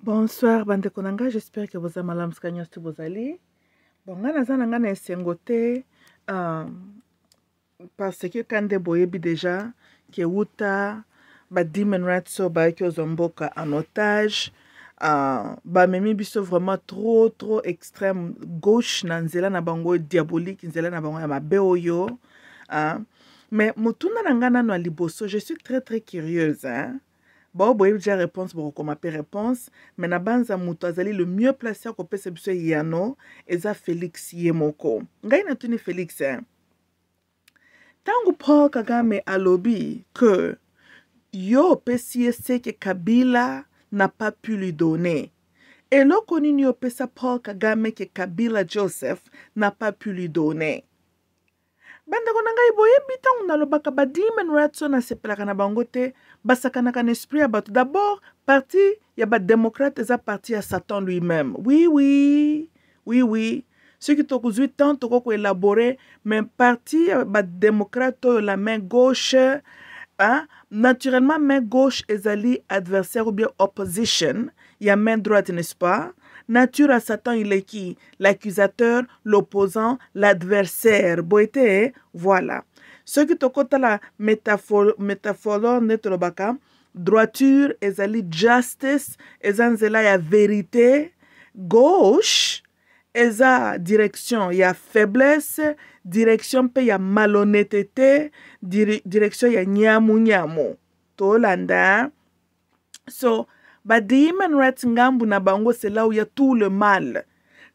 bonsoir bande konanga, j'espère que boza malamu sika nyonso tu bozali bon ngai naza na ngai na esengo te euh, parce que quand nde boyebi deja ke wuta ba rights oyo bayaki ozwa mboka en otage uh, bamemi biso vraiment trop trop extrême gauche na na bango diabolique nzela na bango ya mabeyo. oyo mais motuna na ngai nano je suis très très curieuse hein? bao boyebi deja réponse bokokoma mpe réponse me na banza moto azali le mieux place ya kopesa biso eyano eza félix ye moko ngai natuni félix ntango paul kagame alobi ke yo opesi ye seke kabila n'a pas pu lui donner eloko nini opesa paul kagame ke kabila joseph n'a pas pu lui donner bandeko na ngai boyebi ntango nalobaka badimenoya tso nasepelaka na bango te ça kan esprit d'abord parti ya démocrate eza parti à satan lui-même oui oui oui oui soki tokozwi temps toko élaboré mais parti ya démocrate la main gauche hein? naturellement main gauche est adversaire ou bien opposition ya main droite n'est-ce pas nature à Satan, il est qui L'accusateur, l'opposant, l'adversaire. Boité, voilà. soki tokotala métaphore nde tolobaka droiture ezali justice eza nzela ya vérité gauche eza direction ya faiblesse direction mpe ya malhonnêteté dire, direction ya nyamunyamu tolanda so ba the human rights ngambu na bango c'est là où il y a tout le mal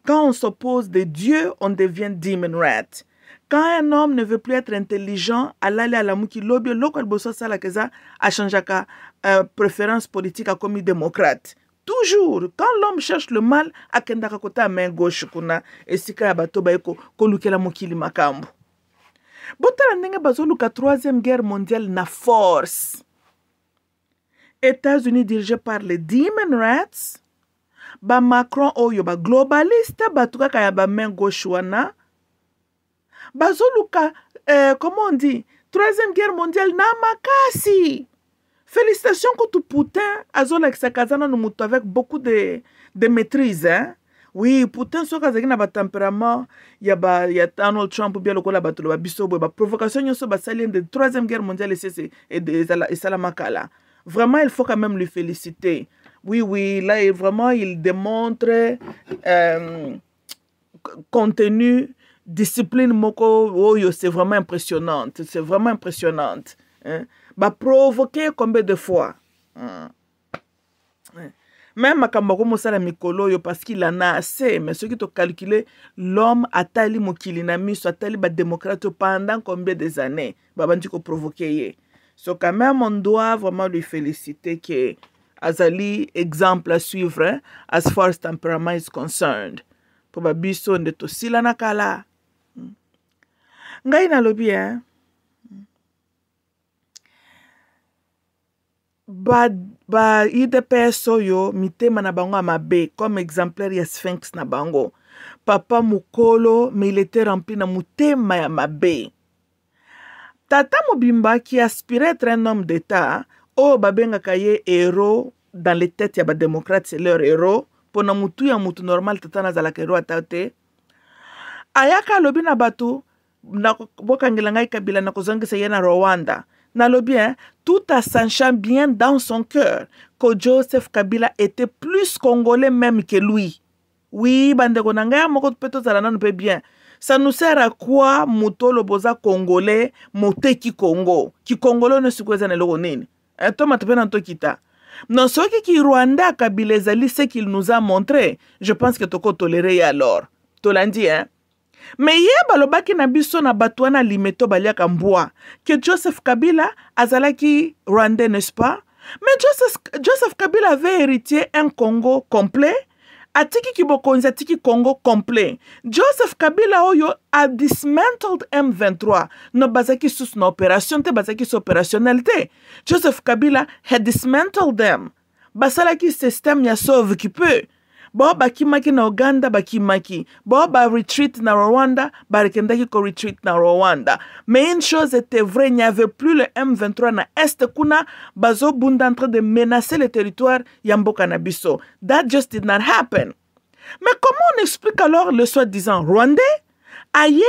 quand on s'oppose de dieu on devient demon right quand un homme ne veut plus être intelligent alali alamu kilobi eloko ya liboso asalaka eza achangeaka uh, préférence politique akomi démocrate toujours quand l'homme cherche le mal akendaka kota main gauche kuna esika ya bato baye kolukela mokili makambo botala ndenge bazoluka troisième guerre mondiale na force états-unis dirigé par les demon rats bamacron oyo baglobaliste bato kaka ya bamain gauche wana bazoluka eh, comment on dit troisième guerre mondiale na makasi félicitations kutu avec sa kazana nous moto avec beaucoup de, de maîtrise hein? oui Poutin soki azalaki na a ya, ba, ya donald trump bia lokola bato loba biso boye baprovocation nyonso basali de troisième guerre mondiale et esese l'a macala vraiment il faut quand même lui féliciter oui oui là vraiment il démontre euh, contenu discipline moko oyo c'est vraiment impressionnante c'est vraiment impressionnante hein? baprovoke combien de fois hein? hein? me makambo akomosala mikolo oyo parce qu'il en a assez mais soki tocalcule l'homme atali mokili na miso atali badémocrate pendant combien des années babandi koprovoke ye so quand même on doit vraiment lui féliciter ke azali exemple à suivre hein? as far as temperament is concerned mpo babiso nde tosila na kala ngai nalobi e ba, ba idps oyo mitema na bango ya mabe comme exemplaire ya sphinx na bango papa mokolo mais il était rempli na motema ya mabe tata mobimba qui aspirait être un homme d'état oyo babengaka ye héros dans les têtes ya badémocrate c'est leur héros mpona motu ya motu normal tata nazalaka héros ata te ayaka alobi na bato bokangela ngai kabila nakozongisa ye na rwanda nalobi hein, tout a sachant bien dans son cœur que joseph kabila était plus congolais même que lui oui bandeko na ngai ya moko mpe tozala nanu mpe bien ça nous sert à quoi moto oloba oza congolais moteki congo kikongolais ono sikoyo eza na eloko nini eh, tomata mpe na tokita non soki kirwanda ya kabila ezali ce qu'il nous a montré je pense que tokotolérer ye alors tolandi hein me ye balobaki na biso na bato wana limeto baliaka mbwa ke joseph kabila azalaki rwandais n'est-ce pas mais joseph, joseph kabila avait héritier un congo complet atiki kibokonzi atiki congo complet joseph kabila oyo adismantled m23 no bazalaki susu na opération te bazalaki su opérationnel te joseph kabila had dismantled them basalaki systeme ya sauve qui peut na uganda bakimaki na rwanda retreat na rwanda mais une chose était vraie il n'y avait plus le m23 na Est kuna bazo en train de menacer le territoire ya mboka na that just did not happen mais comment on explique alors le soi-disant rwandais aye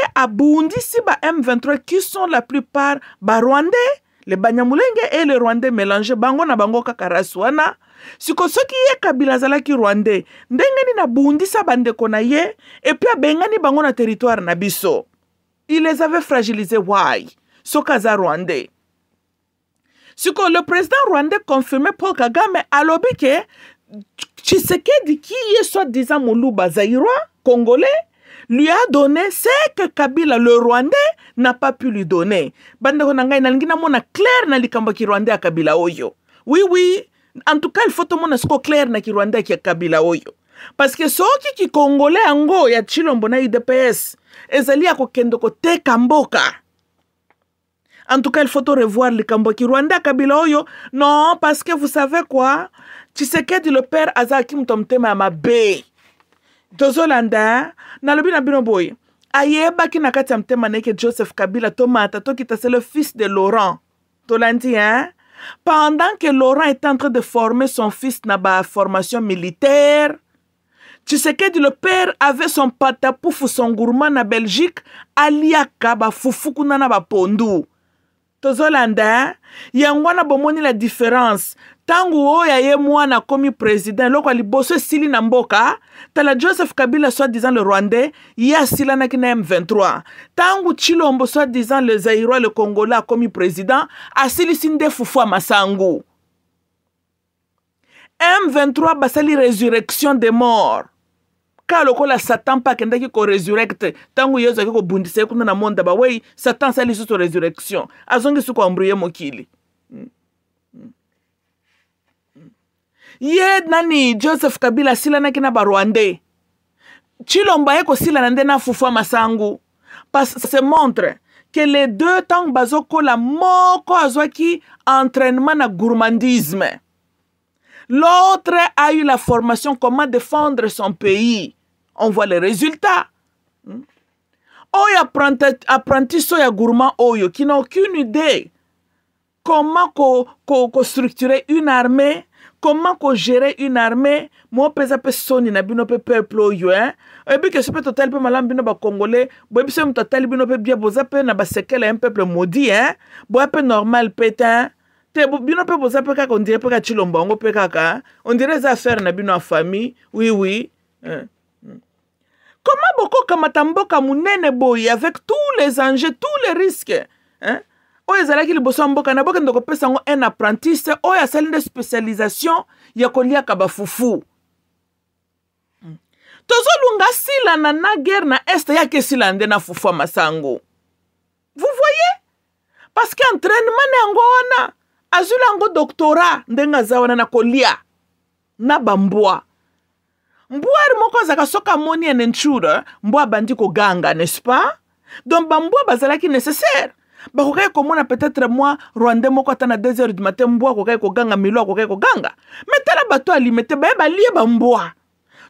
si ba m23 qui sont la plupart Rwandais, le banyamulenge et le rwandais mélangés, bango na bango kaka sikoyo soki ye kabila azalaki rwandais ndenge nini abundisa bandeko na ye epi abengani bango na teritware na biso il les avait fragilise wai soki aza rwandais sikoyo le président rwandais confirme paul kagame alobi ke tshisekedi ki ye soi-disant moluba zairois congolais lui a donné ce que kabila le rwandais n'a pas pu lui donner bandeko na ngai nalingi namona claire na likambo ya kirwandais ya kabila oyo wiwi oui, oui. en tout cas il faut tomona soko claire na kirwandaki ya kabila oyo parceke soki kikongole yango ya tshilombo na udps ezali ya kokende koteka mboka en tout cas il faut to revoir likambo ya kirwanda ya kabila oyo non parceke vous savez quoi tshisekedi le père azalaki moto ya motema ya mabe tozolanda nalobi na bino boye ayebaki na kati ya motema na yeke joseph kabila tomata tokita se le fils de laurent tolandi hein Pendant que Laurent est en train de former son fils dans la formation militaire, tu sais que le père avait son patapouf, son gourmand à Belgique, aliaka Fufukunana tozolanda yango wana bomoni la différence ntango oyo aye mwana akomi président eloko ya liboso esili na mboka tala joseph kabila soi-disant le rwandais ye asilanaki na m23 ntango chilombo soi-disant le zairoi le congolais akomi président asilisi nde fufu ya masangu m23 basali résurrection des morts ka lokola satan mpe akendaki koresurrecte ntango ye ozwaki kobundisa ye kuna na mondaba wei satan asali lisusu resurrection azongisi koambruye mokili mm. ye nani joseph kabila asilanaki na barwandais tshilombo aye kosilana nde na fufu ya masangu parce se montre ke les deux ntango bazokola moko azwaki entraînement na gourmandisme L'autre a eu la formation comment défendre son pays. On voit les résultats. Hmm? Oyo apprenti soya gourmand Oyo qui n'a aucune idée comment ko, structurer une armée, comment ko gérer une armée. Moi pesa pe soni na bino pe peuple Oyo et hein. puis que ce peut tel pe malam congolais, bo sont se mtotal bino pe bien boza pe na ba sekela un hein, peuple maudit hein. Bo pe normal pe te bino mpe boza mpe kaka ondire mpe ka tshilombo yango mpe kaka ondire eza affaire na bino ya famille wiwi eh. koma bokokamata mboka monene boye avec tous les enjeux tous les risques eh? oyo ezalaki liboso ya mboka na bokende kopesa yango un apprentiste oyo asali nde spécialisation ya koliaka bafufu mm. tozolunga silana na guerre na este yaki esila nde na fufu ya masango vous voyez parce que entraînement na yango wana azwili yango doktora ndenge aza wana na kolia na bambwa mbwari moko azalaka soki amoni an intruder mbwa abandi koganga n'est-ce pas donc bambwa bazalaki nécessaire bakokaki komona peut-être mwa rwandais moko ata na 2 heures du matin mbwa akokaki koganga milo akokaki koganga me tala bato alime te baye balie bambwa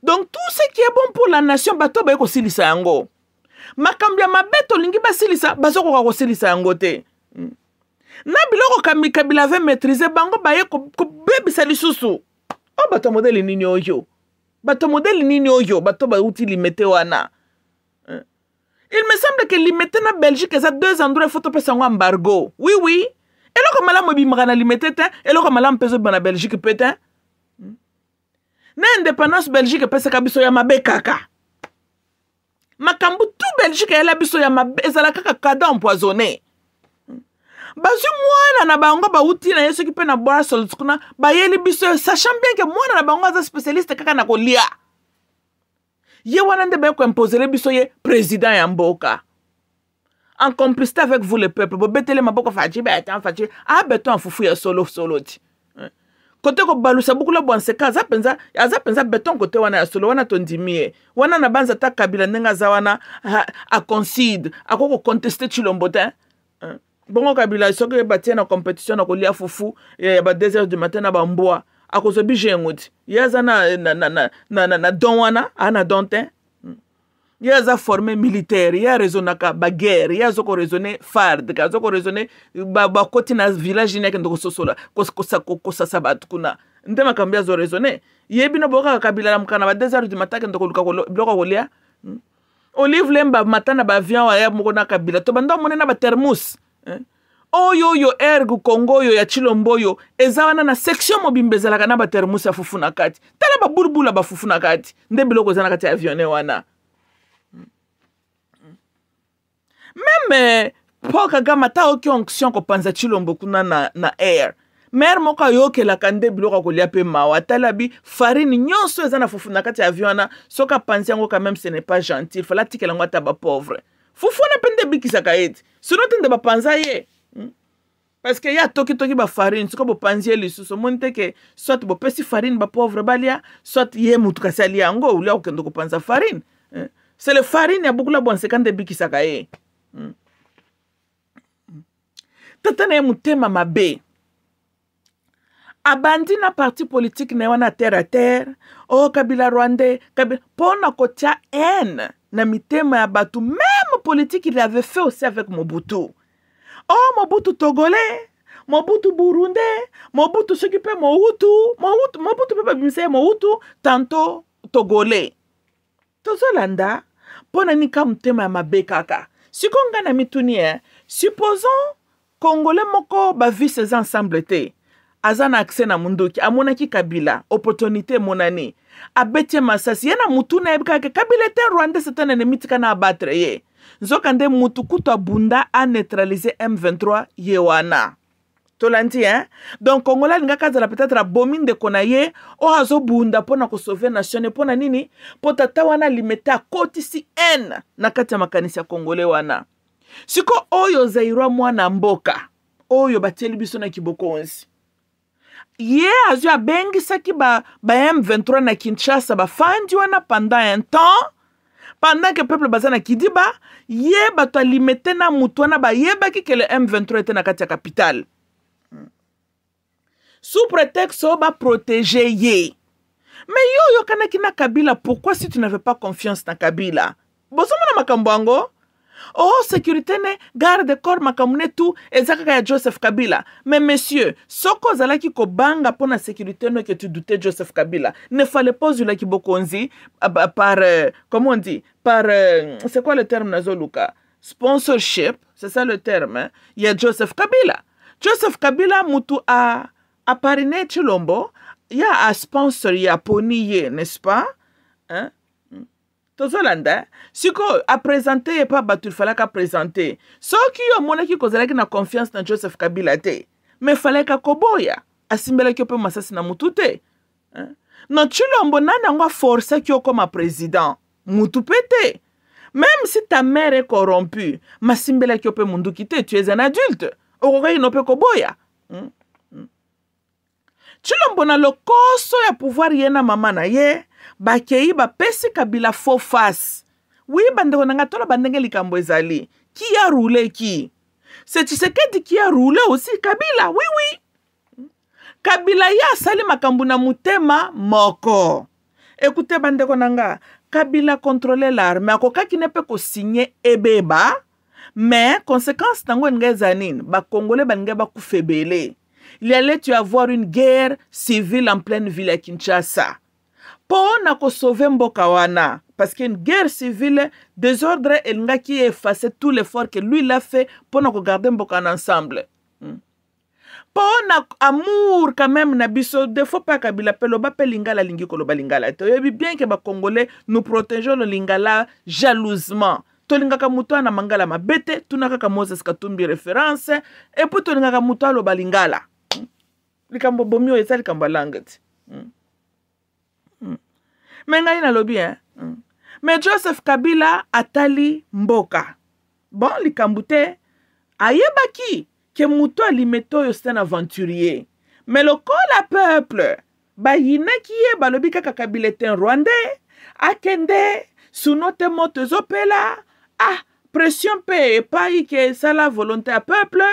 donc tout ce qui est bon pour la nation bato baye kosilisa yango makambo ya mabe tolingi basilisa bazokoka kosilisa yango te mm. na biloko kamikabila ave maîtrise bango baye kobebisa lisusu o oh, bato ya modele nini oyo bato ya modele nini oyo bato bauti limete wana eh. il me semble ke limete na belgique eza deux endroit efo topesa yango embargo wiwi oui, oui. eloko malamu ebimaka na limete te eloko malamu mpe ezobima na belgique mpe te hmm. na indépendance belgique epesaka biso ya mabe kaka makambo tu belgique eyela biso ya mabe ezala kaka kada empoisonné bazwi mwana na bango bauti na ye soki mpe na bora solot kuna bayeli biso sachant bien ke mwana na bango aza spécialiste kaka na kolia ye wana nde bayekoimposele biso ye président ya mboka en complicité avec vous le peuple bobetele maboko faci betan faci abeto amfufu ya solo solo ti kote kobalusa bukula bwanseka aza mpenza aza mpenza beton kote wana ya solo wana tondimi ye wana na banza ata kabila ndenge aza wana aconcide akokokonteste chilombo te bongo kabila soki ye batie na compétition na kolia fufu ya ba 2 heures du matin na bambwa akozwa bijengo ti ye aza na, na, na, na, na, na, na don wana aa na don te hmm. ye aza forme militaire ye arezonaka baguerre ye aza korezone fard aza korezone bakoti ba na village ni akende kososola kosasa bato kuna nde makambo ye azorezone ye bino bokaka kabila na mokana ba 2 heures du matin akende koluka biloko ya kolia hmm. olive lemba mata na baavion aya moko na kabila to bando amone na bathermus eh? oyo oyo aire kongo oyo ya chilombo oyo eza wana na section mobimba ezalaka na batermusi ya fufu na kati tala baburubula bafufu na kati nde biloko eza na kati ya avione wana meme paul kagame ata aoki onction kopanza chilombo kuna na, na air mare moko ayokelaka nde biloko akolia mpe mawa atala bi farine nyonso eza na fufu na kati ya avion wana soki apanzi yango quand même ce n'est pas gentil fala atikela yango ata bapauvre fufuna mpe nde ebikisaka ye ti sino ti nde bapanza ye hmm. parceke ye atokitoki bafarine soko bopanzi ye lisusu omoni te ke soit bopesi farine bapauvre balia soit ye motu kasi alia yango olia kokende kopanza farine hmm. c'est le farine ya bukula bwanseka nde ebikisaka ye hmm. tata na ye motema mabe abandi na parti politike na ye wana terre a terre o oh, kabila rwandais kabila mpo na kotia haine na mitema ya bato me politique, il avait fait aussi avec Mobutu. Oh, Mobutu togolais, Mobutu burundais, Mobutu s'occupait Mobutu, Mobutu, Mobutu peut pas Mobutu, tantôt togolais. tozolanda mpo na nika motema ya mabe kaka sikoyo ngai na mituni e supposons congolais moko bavise eza ensemble te aza na akse na munduki amonaki kabila opportunité emonani abeti ye masasi ye na mutu na yebi kaka kabila ete rwanda satan enemi tika na abatre ye nzokande mutu kutu abunda aneutralize m23 ye wana tolandi hein donc kongola alingaka azala peut-être abomi ndeko na ye oyo azobunda mpona kosauve nation ne mpona nini mpo tata wana alime te akotisi n na kati ya makanisi ya kongole wana siko oyo zairwa mwana mboka oyo batieli biso na kibokonzi ye azwi abengisaki ba, ba m23 na kinshasa bafandi wana pendant un temps pendant ke peuple baza na kidiba ye bato alime te na motu wana bayebaki ke le m23 ete na kati ya capitale sous prétexte oyo baprotege ye me yo oyokanaki na kabila pourquoi si tu n'avais pas confiance na kabila bozomona makambo yango oh sécurité ne garde corps makambo tu eza ya joseph kabila mais monsieur zala ki kobanga pour la sécurité que tu doutais joseph kabila ne fallait pas la bokonzi ah bah, par euh, comment on dit par euh, c'est quoi le terme nazoluka sponsorship c'est ça le terme hein? y a joseph kabila joseph kabila mutu a aparine chilombo ya a sponsor ya poni n'est-ce pas hein? tozolanda sikoyo apresente ye mpo bato efalaki apresente soki yo omonaki kozalaki na confiance na joseph kabila te me falaki akoboya asimbelaki yo mpe masasi na motu te na tshilombo nani yango aforsaki yo koma président motu mpe te même si ta mère est corrompue masimbelaki yo mpe monduki te tu es un adulte okokaki no mpe koboya tshilombo na lokoso ya pouvoir ye na mama na ye bakei bapesi kabila fo face wi bandeko na ngai toloba ndenge likambo ezali ki ya rule ki se tshisekedi ki ya rule osi kabila wiwi oui, oui. kabila ye asali makambo na motema moko ekute bandeko na nga kabila kontrole larme akokaki ne mpe kosinye ebeba me conséquence nango elingi eza nini bakongole balingi bakufa ebele il allait tu avoir une guerre civile en pleine ville ya kinshasa mpo na kosauve mboka wana parce qu'une guerre civile désordre elingaki effacer tout l'effort que lui l'a fait mpo na kogarde mboka na ensemble hmm. mpo na amour quand même na biso defo mpa kabila mpe loba mpe lingala alingi koloba lingala toyebi bien ke bacongolais nous protégeons le lingala jalousement tolingaka moto ana mangala mabe te tuna kaka moses katumbi référence epui tolingaka moto aloba lingala hmm. likambo bomi oyo eza likambo ya lange ti mm. me ngai nalobi e mm. me joseph kabila atali mboka bon likambo te ayebaki ke moto alimete oyo c'est un aventurier me lokola peuple bayinaki ye balobi kaka kabila ete rwandais akende suno te moto ezopela ah pression mpe epai ke esala volonté ya peuple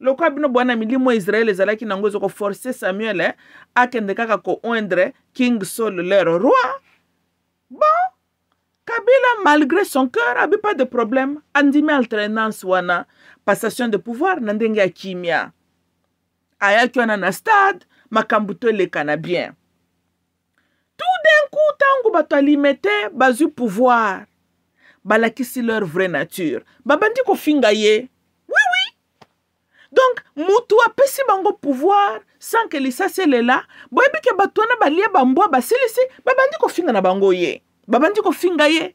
lokola bino bwana milimo israele ezalaki nango ezokoforce samuele eh, akende kaka koondre king saul lero roi bon kabila malgré son cœur abi pas de problème andimi alternance wana passation de pouvoir na ndenge ya kimia ayaki wana na stade makambo toleka na bien tout d'un coup ntango bato alimete bazwi pouvoir balakisi leur vraie nature babandi kofinga ye donc mutu apesi bango pouvoir sans ke lisasi elela boyebi ke bato wana balia bambwa basilisi babandi kofinga na bango ye babandi kofinga ye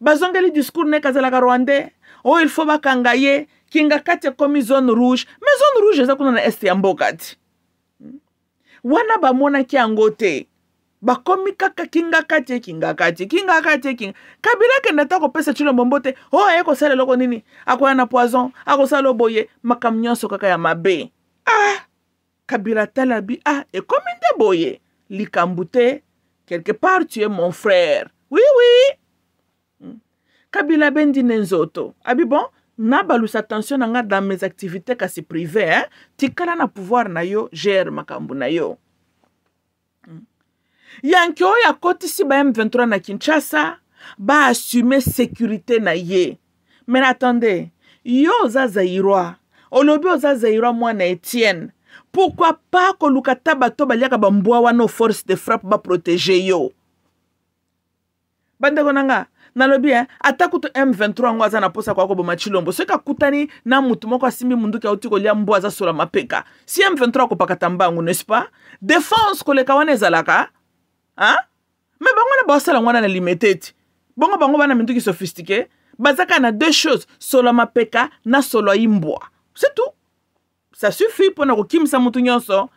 bazongeli discours neke azalaka rwandais oyo oh, ilfaut bakanga ye kinga kati ekomi zone rouge mais zone rouge eza kuna na este ya mboka ti hmm? wana bamonaki yango te bakomi kaka kingaka te kingaka te kingaka te kinga kabila akende ata kopesa tshilo mbombo te oyo aye kosala eloko nini akoya na poison akosala oboye makambo nyonso kaka ya mabe ah kabila atala bi ah ekomi nde boye likambo te quelque part tu es mon frère oui oui hmm. kabila abendi ne nzoto abi bon nabalusa attention na nga dans mes activités kasi privé eh? tikala na pouvoir na yo gere makambo na yo yanke oyo akɔtisi ba m23 na kinshasa baasume sekurité na ye me na attende yo oza zairwa olobi oza zairwa mwana etienne pourkui pas koluka ta bato baliaka bambwa wana force de frappe baprotege yo bandeko nanga nalobi e ata kutu m23 yango aza na mposa kwa koboma chilombo soki akutani na motu moko asimbi munduki auti kolia mbwa aza sola mapeka si m23 akopakata mbangu n'est ce pas défense koleka wana ezalaka me bango na baosala ngwana na limete ti bongo bango bana minduki sophistiqué baza kaka na deux choses solo ya mapeka na solo ayi mbwa c'est tout ça suffit mpo na kokimisa mutu nyonso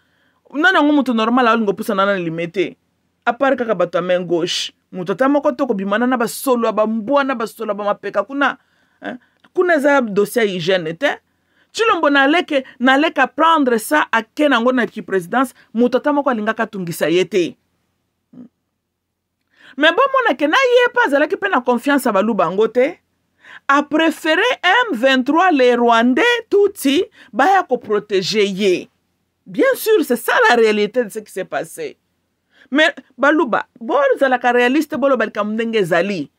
nani yango mutu normal aolinga opusana na limete apart kaka bato ya main gauche moto ata moko to kobimana na basolo ya bambwa na basolo ya bamapeka kuna eh? kuna eza dossier ya hygiene te ti lombo naleke naleka prendre ça ake nango na kipresidence moto ata moko alingaka atungisa ye te Mais Mais bomonake na pas, confiance ki mpe na à balu bangote a préféré m23 les rwandais tuti baya protéger yé. bien sûr c'est ça la réalité de ce qui s'est passé mais baluba bozalaka réaliste bon likambo ndenge zali.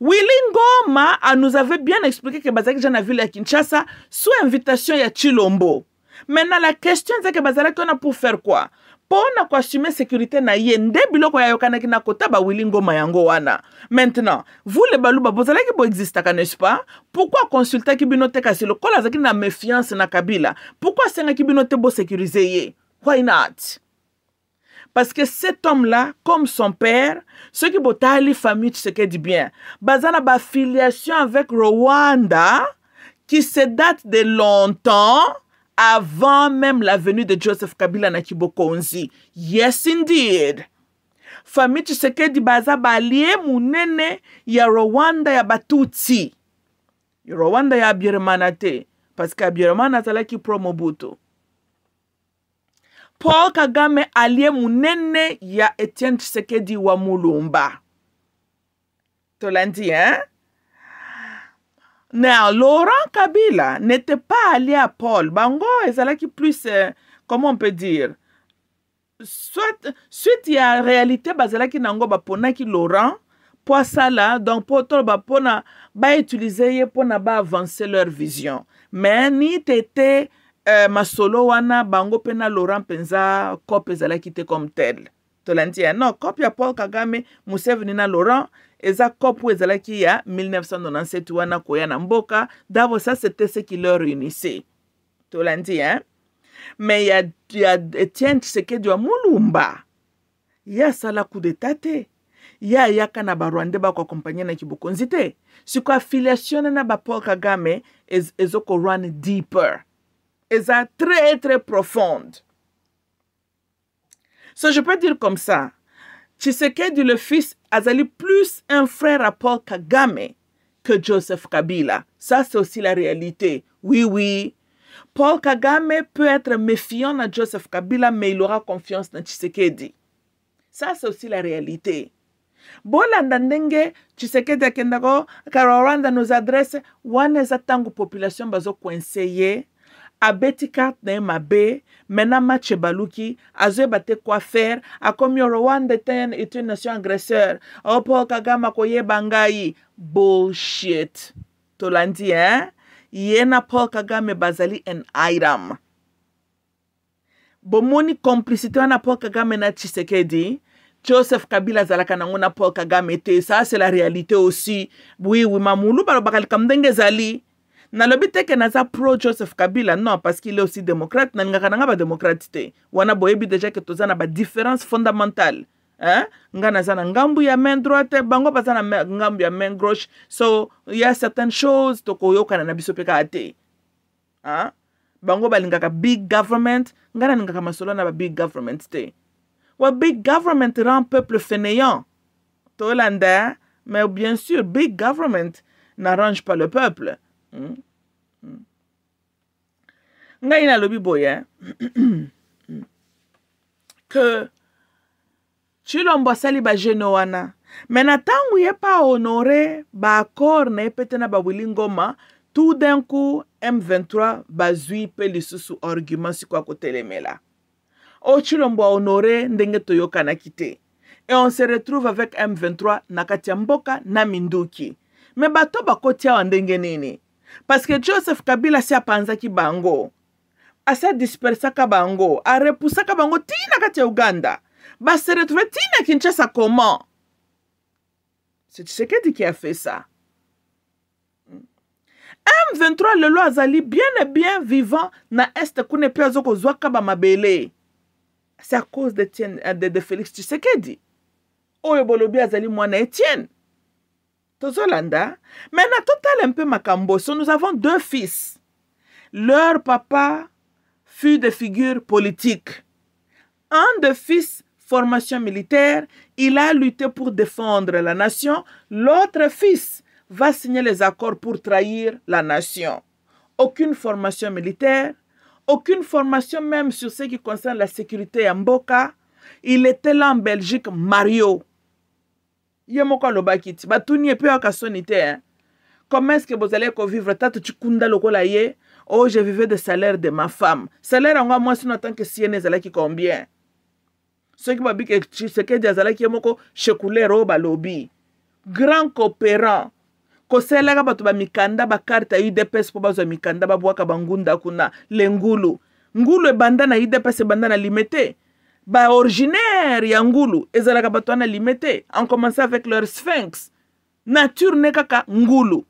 willy ngoma a ah, nous avait bien expliqué que bazalaki j'en na vu kinshasa sous invitation ya chilombo Maintenant, la question que on a pour faire quoi mpo na koassume sécurité na ye nde biloko yayokanaki na kota bawili ngoma yango wana maintenant vous le baluba bozalaki boexistaka n'est-ce pas pourkui akonsultaki bino te kasi lokola azalaki na méfiance na kabila pourkui asengaki bino te bosécurise ye why not parce que cet homme-là, comme son père, ceux qui botali famille Tshisekedi bien, basant la affiliation avec Rwanda, qui se date de longtemps, avant même la venue de Joseph Kabila na Kibokonzi. Yes, indeed. Famille Tshisekedi baza balie munene ya Rwanda ya Batutsi. Rwanda ya Habyarimana te parce que Habyarimana azalaki pro Mobutu. Paul Kagame alie munene ya Etienne Tshisekedi wa Mulumba. Tolandi hein? Now, Laurent Kabila n'était pas allié à Paul. Bango ezalaki plus, euh, comment on peut dire, soit, suite ya réalité bazalaki nango baponaki Laurent po asala donc po toloba mpona bautilize ye mpona baavance leur vision mais ni tete euh, masolo wana bango mpe na Laurent mpenza cope ezalaki te comme tel tolandi ya eh, non cope ya Paul Kagame Museveni na Laurent eza kopo ezalaki ya 1997 wana koya na mboka dabo ça c'était ce qui leur unissait tolandi hein? me ya, ya etienne tshisekedi wa mulumba ye asala coup d'état te ye ayaka na barwande bakoakompagne na kibokonzi te sikoyo affiliation ne na bapaul kagame ez, ezokorun deeper eza très très profonde so je peux dire comme ça Tshisekedi, le fils, azali plus un frère à Paul Kagame que Joseph Kabila. Ça, c'est aussi la réalité. Oui, oui. Paul Kagame peut être méfiant à Joseph Kabila, mais il aura confiance dans Tshisekedi. Ça, c'est aussi la réalité. bolanda ndenge tshisekedi car Oranda nous adresse wana que la population se conseiller. abeti carte na ye mabe maintenant match ebaluki azoyeba te kua faire akomi rwanda est une nation agresseur o paul kagame akoyeba ngai bullshit tolandi e ye na paul kagame bazali an item bomoni complicité wana paul kagame na tshisekedi joseph kabila azalaka nango na paul kagame te ça c'est la réalité aussi oui oui mamulu balobaka likambo ndenge ezali nalobi teke naza pro joseph kabila non parce qu'il est aussi démocrate nalingaka nanga badémocrate te wana boyebi déjà ke toza na badifférence fondamentale eh? nga naza na ngambu ya main droite bango baza na ngambu ya main gauche so ya certaines choses tokoyokana na biso mpe kaka te ah? bango balingaka big government nga nalingaka masolo na babig government te wa big government rend peuple fainéant tolanda mais bien sûr big government n'arrange pas le peuple Mm? Mm. nga na lobi boye eh? ke tshilombo asali bajene wana me na ntango ye mpe ahonore baaccord na ye mpe te na bawili ngoma tout d'un coup m23 bazwi mpe lisusu argument siko ya kotelemela oyo tshilombo ahonore ndenge toyokanaki te e on se retrouve avec m23 na kati ya mboka na minduki me bato bakoti awa ndenge nini parce que joseph kabila si apanzaki bango asi adispersaka bango arepusaka bango ti na kati ya uganda baseretrouve ti na kinshasa comment c'est tshisekedi qui a fait ça m23 lelo azali bien e bien vivant na este kuna mpe aza kozwaka bamabele c'est à cause de, de, de félix tshisekedi oyo bolobi azali mwana etienne Mais maintenant total, un peu makamboso nous avons deux fils leur papa fut de figure politique un de fils formation militaire il a lutté pour défendre la nation l'autre fils va signer les accords pour trahir la nation aucune formation militaire aucune formation même sur ce qui concerne la sécurité à Mboka. Il était là en Belgique, Mario. ye moko alobaki ti batuni ye mpe yoyoka soni te comment est ce que bozali kovivre tata tikunda lokola ye o oh, je vivais de salaire de ma femme salaire yango ya mwasi no atanke siene ezalaki combien soki babiki tshisekedi azalaki ye moko shekulere oyo balobi grand coopérant kosalelaka bato bamikanda bakarte ya udps mpo bazwa mikanda babwaka bangunda kuna le ngulu ngulu ebanda na udps ebanda na lime te ba originaire ya ngulu ezalaka bato limete en commençant avec leur sphinx nature ne kaka ngulu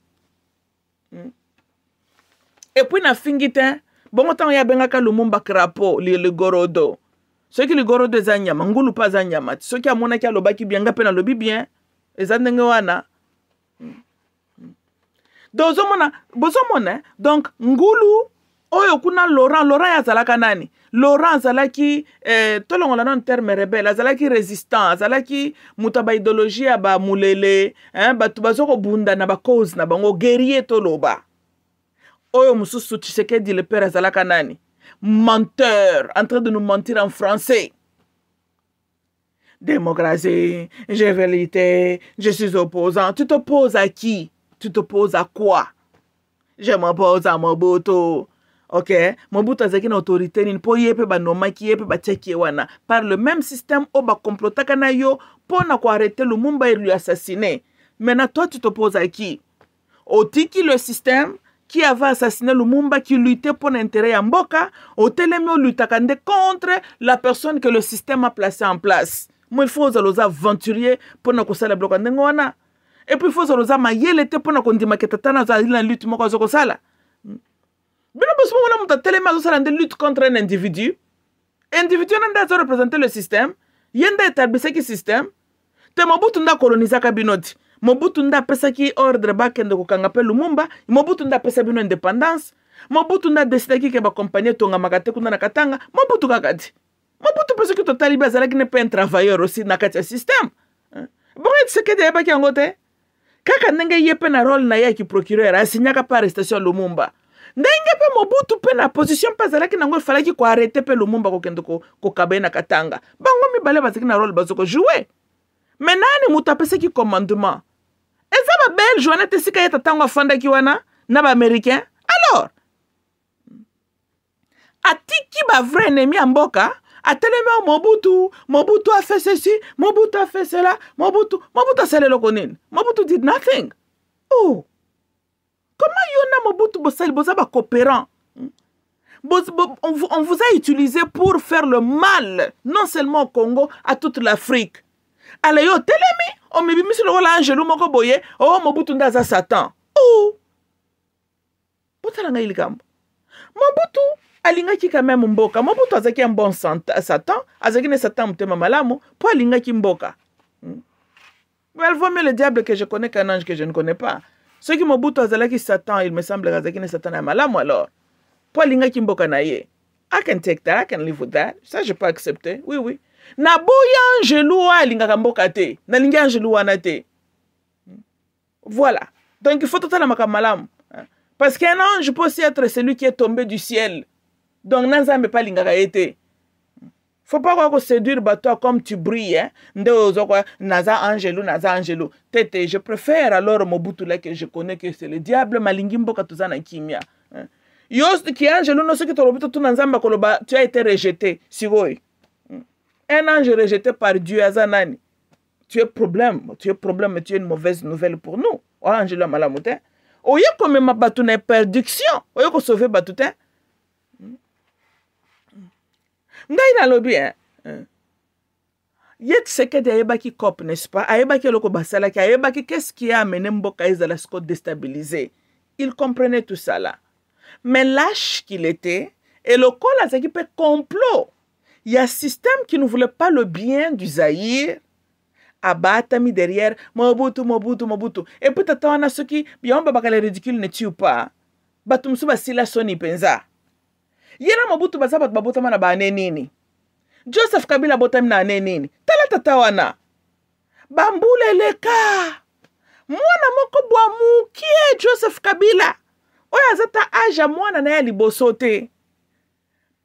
mm. epuis nafingi fingite, bongo ya ye lumumba gorodo. Ce qui le gorodo gorodo ngulu mpe Ce qui a soki kalo ba bien nga pena lobi bien eza ndenge wana mm. bozo donc donc ngulu oyo kuna laurent laurent ye azalaka nani laurent azalaki eh, tolongola nano terme rebele azalaki résistant azalaki moto ya baidéologie ya bamolele eh, bato baza kobunda na bacause na bango guerrier toloba oyo mosusu tshisekedi le père azalaka nani menteur en train de nous mentir en français démocratie gévélité je suis opposant tu t'opposes à qui tu t'opposes à quoi je m'oppose à moboto ok mobutu azalaki na autorité nini mpo ye mpe banomaki ye mpe batiaki ye wana par le même système oyo bacomplotaka na yo mpo na koarrete lumumba e lui assassine maintenant toi tu topozaki otiki le système qui avait assassiné Lumumba, qui luttait pour l'intérêt à Mboka, au télémio lutakande contre la personne que le système a placée en place. Moi, il faut aux aventurier pour nous faire bloc Et puis, il faut aux mayelete pour nous que nous avons une lutte pour bino boso bomona moto atelemi azosala nde lutte contre un individu individu wana nde azorepresente le système ye nde etablisaki système te mobutu nde akolonizaka bino ti mobutu nde apesaki ordre bakende kokanga mpe lumumba mobutu nde apesa bino indépendance mobutu nde adesidaki ke bakompani etongamaka te kuna na katanga mobutu kaka ti mobutu mpe soki totali be azalaki ne mpe un travailleur aussi na kati ya système bongo ye tisekedi ayebaki yango te kaka ndenge ye mpe na role na ye ya kiprocureur asinyaka mpe arrestation ya lumumba ndenge mpe mobutu mpe na position mpe azalaki nango efalaki koarete mpe lumumba kokende kokaba ye na katanga bango mibale bazalaki na role baza kojoue me nani moto apesaki commandement eza babelge wana te esika ye tatango afandaki wana na baaméricain alors atiki bavrai enemi ya mboka atelemi ao mobutu mobutu afe ceci mobutu afe cela mobutu mobutu asala eloko nini mobutu did nothing oh. Comment Yona Mobutu Bosel Boza coopérant on vous a utilisé pour faire le mal, non seulement au Congo, à toute l'Afrique. Allez, yo, telemi, on me dit, le rôle Angelou Moko Boye, oh, Mobutu Ndaza Satan. Oh! Botalanga iligambo. Mobutu, alingaki quand même mboka. Mobutu azaki un bon Satan, azaki ne Satan mutema malamu, po alingaki mboka. Hmm. Mais elle vaut mieux le diable que je connais qu'un ange que je ne connais pas soki mobutu azalaki satan il me semble azalaki na satan a malamu alors mpo alingaki mboka na ye i can take that i can live with that ça je peux accepter oui oui naboya angelu oyo ah, alingaka mboka te nalingi angelu n'a te voilà donc il faut totala makambo malamu hein. parce qu'un ange peut aussi être celui qui est tombé du ciel donc na nzambe l'inga alingaka ye faut pas quoi séduire toi comme tu brilles hein naza Angelou, naza Angelou. tete je préfère alors mobutu là que je connais que c'est le diable malingi mboka na kimia hein. yo Non angelo no tu tolobi tout nzambe akoloba tu as été rejeté si oui. Hmm. un ange rejeté par dieu aza tu es problème tu es problème tu es une mauvaise nouvelle pour nous Oh angelo ya malamu te oye komema bato na perdition. oye kosauve bato te ngai nalobi Yet hein? eh? Hein? ye tisekedi ayebaki cop n'est-ce pas ayebaki eloko basalaki ayebaki qu'est-ce qui a amené mboka ezala siko il comprenait tout ça là mais lâche qu'il était et le azalaki mpe complot ya système qui ne voulait pas le bien du zaïre abatami derrière mobutu mobutu mobutu Et tata wana soki yango le ridicule ne tue pas bato la soni penza. ye na mobutu baza bato babotama na baane nini joseph kabila abotami na ane nini tala tata wana bambula eleka mwana moko bwa mokie joseph kabila oyo aza ta age ya mwana na ye ya liboso te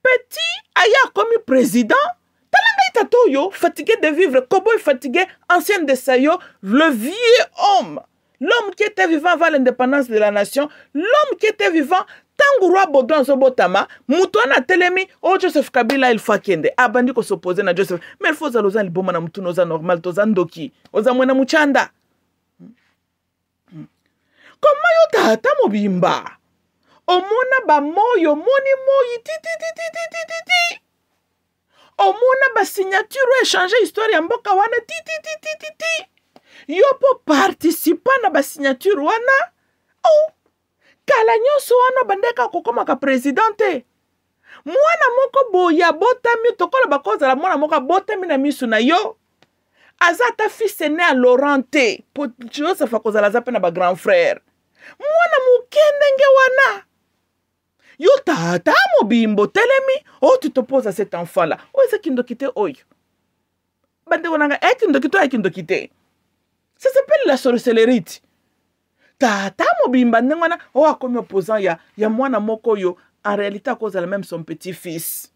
petit aya akomi président tala ngai tata oyo fatigué de vivre koboy fatigué ancienne de sayo le vieux homme l'homme qui était vivant avant l'indépendance de la nation l'homme qui était vivant ntango roi baudouin azobotama moto wana atelemi o joseph kabila ilfo akende abandi kosopoze na joseph ma ilfo ozala oza liboma na mutuna oza normal toza ndoki oza mwena muchanda koma yo tata mobimba omona bamoi omoni moi tititititititi omona basignature échange histoire ya mboka wana titititititi yo mpo participa na basignature wana oh. kala nyonso wana bandeka kokomaka président te mwana moko boye abotami tokoloba kozala mwana moko abotami na miso na yo aza ata fise ne ya laurent te po joseph akozala aza mpe na bagrand frère mwana moke ndenge wana yo tata mobimbo telemi oti oh, topoza cet enfant la oyo eza kindoki te oyo bandeko nanga ekindoki eh, to ekindoki eh, te ça s'appelle la sorcellerie ti tata mobimba ndenge wana oyo akomi opposant ya, ya mwana moko oyo en réalité akozala même son petit fils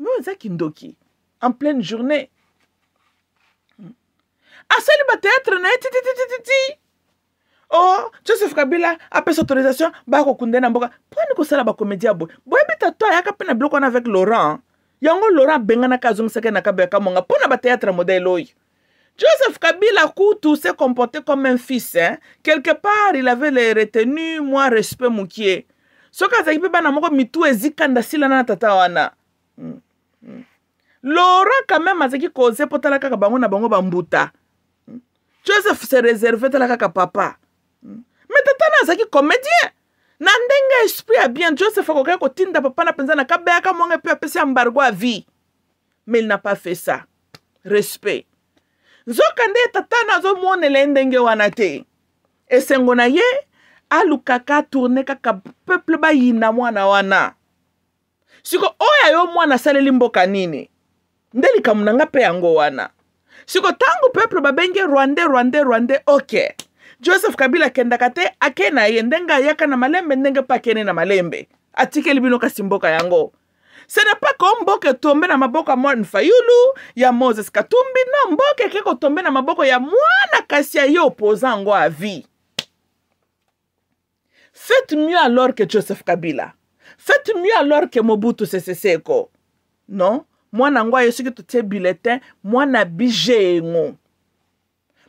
me eza kindoki en pleine journée hmm. asali ah, bateatre na ye tititititi o oh, joseph kabila apesa autorisation bakokunda ye na mboka mponi kosala bakomédia boye boyebi tato ayaka mpe na biloko wana avec laurent yango laurent abenganaka azongisaka ye na kabe ya kamonga mpo na bateatre modele oyo Joseph Kabila Koutou s'est comporté comme un fils. Hein? Quelque part, il avait les retenues, moi, respect moukié. soki azalaki mpe bana moko mitu ezikanda silana na tata wana mm. mm. laurent quand même azalaki koze mpo tala kaka bango na bango bambuta mm. joseph se réserve tala kaka papa me hmm. tata na azalaki comédien na ndenge esprit ya bien joseph akokaki kotinda papa na mpenza na kabeyaka monge mpe apesi ya mbargo ya vie mais il n'a pas fait ça respect nzokande satane azomonela ye ndenge wana te esengo na ye alukaka atourne kaka peuple bayina mwana wana siko oyo yo mwana asaleli mboka nini nde likambo na nga mpe yango wana siko ntango peuple babenge rwande rwande rwande ok joseph kabila akendaka te ake na ye ndenge ayaka na malembe ndenge mpe akene na malembe atikeli bino kasi mboka yango ce n'est pas ko mboka etombe na maboko ya mwana fayulu ya moses katumbi no mboka eke kotombe na maboko ya mwana kasi aye opoza yango avi faites mieux alors que joseph kabila faites mieux alors que mobutu sese seko non mwana yango aye soki totie bulletin mwana bije engo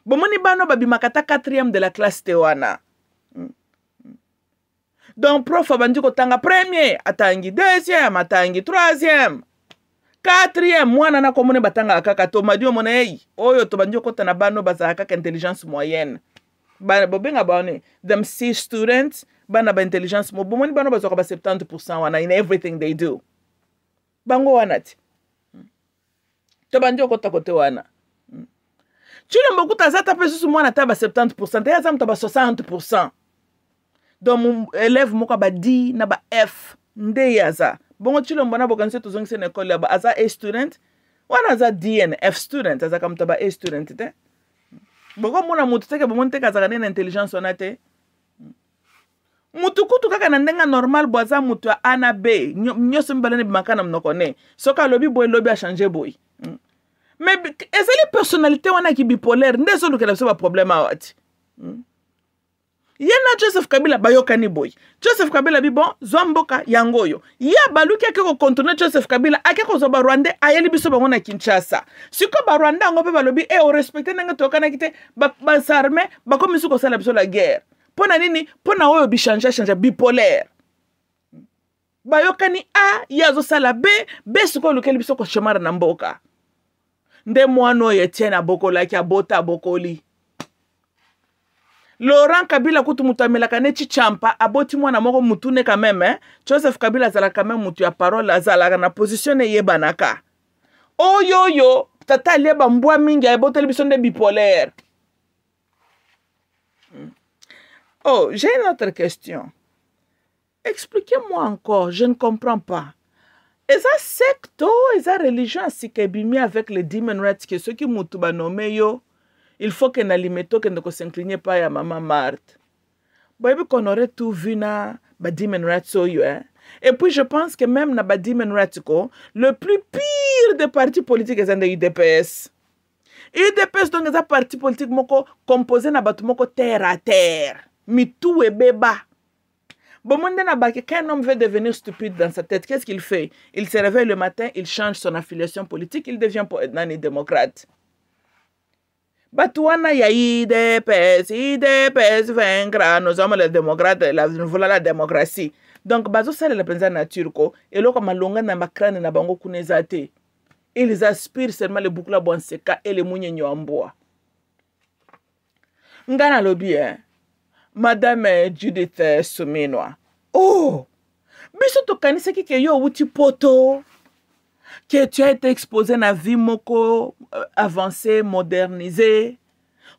bomoni bano babimaka ata 4 de la classe te wana donc prof abandi kotanga premier atangi deuxième atangi troisième quatrième mwana nako omoni batangaka kaka tomadi omona ei oyo tobandi kokɔta na bano bazala kaka intelligence moyenne bobenga bane them c students bana ba intelligence mo bomoni bano bazwaka ba 70 pourcent wana in everything they do bango wana ti tobandi kokɔta kote wana hmm. ti lomba okuta aza ata mpe susu mwana ata ba 70 pourcent te aza moto ba 60 pourcent donc élève moko ba d na ba f nde ye aza bongo ti lombo na bokanisi so tozongisi na ekole yaba aza a student wana aza d and f student azalaka moto aba a student te bokomona motu teke bomoni teke azalaka nde na intelligence wana te mutu kutu kaka na ndenge normal bo aza moto ya a na b nyonso mibale na ebimaka na monoko ne soki alobi boye lobi achange boye me hmm. ezali personnalité wana yaki bipolaire nde ezolukela biso baproblème awa ti mm. ye na joseph kabila bayokani boye joseph kabila abi bon zwa mboka yango oyo ye abaluki ake kokontrole joseph kabila ake kozwa barwandais ayeli biso bango na kinshasa sikoyo barwandais yango mpe balobi e eh, orespecte ndenge toyokanaki te basarme ba bakomisi kosala biso la guerre mpo na nini mpo na oyo bichange change bipolaire bayokani ah, a ye azosala b b sikoyo olukeli biso koshemara na mboka nde mwana oyo etiene abokolaki abota abokoli laurent kabila kutu moto chichampa, neti champa aboti mwana moko mutune joseph kabila Zalakamem quand même ya parole zala na position yebanaka. Oh, oyo oyo tata leba mbwa mingi ayeboteli de bipolaire hmm. oh j'ai une autre question expliquez-moi encore je ne comprends pas eza secto, o eza religion si ebimi avec les demon rats ke soki motu banome yo il faut que na ne ne kosincline pas à Maman marthe boyebi qu'on aurait tout vu na ba demon hein. et puis je pense que même dans ba demon le plus pire des partis politiques, est l'IDPS. L'IDPS, udps donc parti politique moko composé na bato moko terre à terre est béba. Bon, un homme veut devenir stupide dans sa tête, qu'est-ce qu'il fait Il se réveille le matin, il change son affiliation politique, il devient un démocrate. bato wana ya idps idps vaincra nous sommes les démocrates la, nous voulons la démocratie donc bazosalela mpenza nature ko eloko malonga na makrane na bango kuna eza te ils aspirent seulement le boucle bwanseka e lemunyenyo ya mbwa nga nalobi e madame judith suminwa o oh! biso tokanisaki ke yo outi poto que tu as été exposé na vie moko euh, avancé modernisé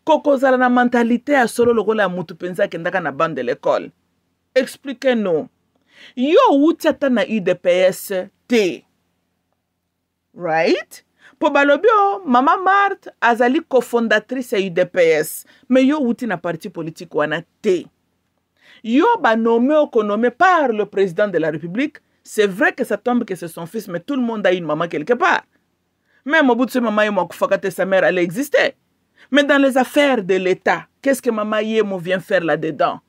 ko kozala na mentalité ya solo lokola ya motu mpenza akendaka na bande de l'école explique nous yo owuti ata na udps te right mpo balobi o mama marte azali cofondatrice ya udps me yo owuti na parti politique wana te yo banome okonome par le président de la république C'est vrai que ça tombe que c'est son fils, mais tout le monde a une maman quelque part. Même au bout de ce maman et sa mère, elle existait. Mais dans les affaires de l'État, qu'est-ce que maman Yemo vient faire là-dedans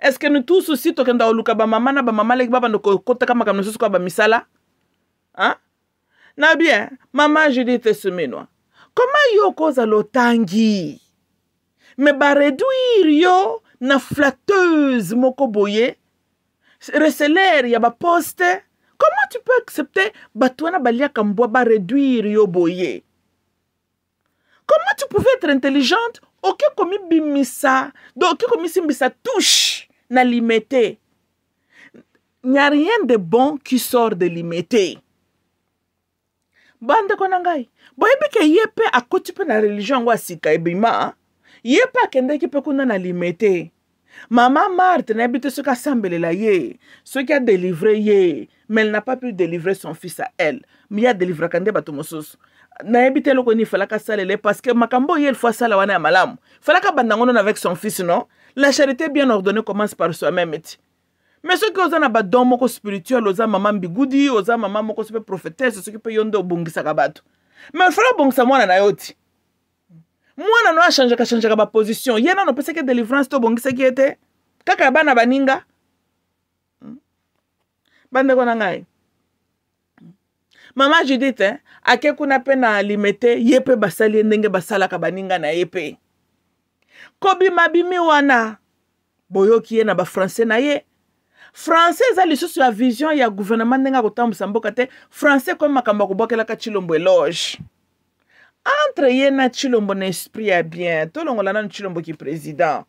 Est-ce que nous tous aussi, tokenda oluka ba maman na ba maman leki baba ndoko kota kama kama nususu ba misala Hein bien, maman Judith Semenwa. Comment yo koza lotangi Me ba réduire yo na flatteuse moko boye reseleri ya baposte comment tu peux accepter bato wana baliaka mbwa bareduire yo boye comment tu pouvais être intelligente oke komibimisa do oke komisimbisa touche na limete n'y a rien de bon qui sort de limete bandeko na ngai boyebi ke ye mpe akoti mpe na religio yango asika ebima ye mpe akendaki mpe kuna na limete Maman Marthe n'a habité ce qu'a semblé ce qui a délivré yé, mais elle n'a pas pu délivrer son fils à elle. Mais il a délivré quand il na yebi te eloko nini falaka asalele parce que makambo oyo elfo asala wana ya malamu falaka abanda ngo nona avec son fils non la charité bien ordonnée commence par soi-même ti mais soki oza na badon moko spirituel oza mama mbigudi oza mama moko so mpe prophétese soki mpe yo nde obongisaka bato mais ofala obongisa mwana na yo ti mwana no ashanjakashanjaka baposition ye nano opesaki délivrance to obongisaki ye te kaka bana baninga hmm? bandeko na ngai mama judith eh? ake kuna mpe na alime te ye mpe basali ye ndenge basalaka baninga na ye mpe kobima bimi wana boyoki ye na bafrançais na ye français eza lisusu ya vision ya gouvernement ndenge akotambwisa mboka te français komi makambo akobwakelaka chilombo eloge entre ye na tshilombo na esprit ya bien tolongola nanu tshilombo ki président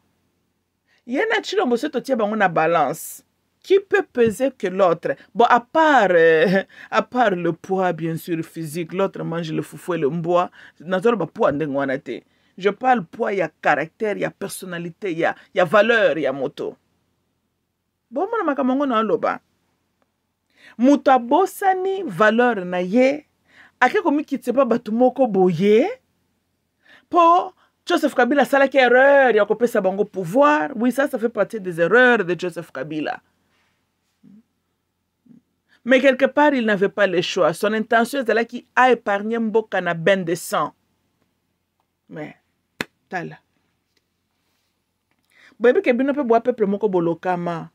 ye na tshilombo so totia bango na balance qui peut peser que l'autre bon à part euh, à part le poids bien sûr physique l'autre mange le foufou et le mbwa nazoloba poids ndenge wana te je parle poids ya caractère ya personnalité ya, ya valeur ya moto bomona makambo yango naoloba moto abosani valeur na ye ake komikitisa pas moko boye Pour joseph kabila une erreur Il ya kopesa bango pouvoir oui ça ça fait partie des erreurs de joseph kabila mais quelque part il n'avait pas le choix son intention a épargné mboka na bain de sang mais tala boyebi que bino peuple moko bolokama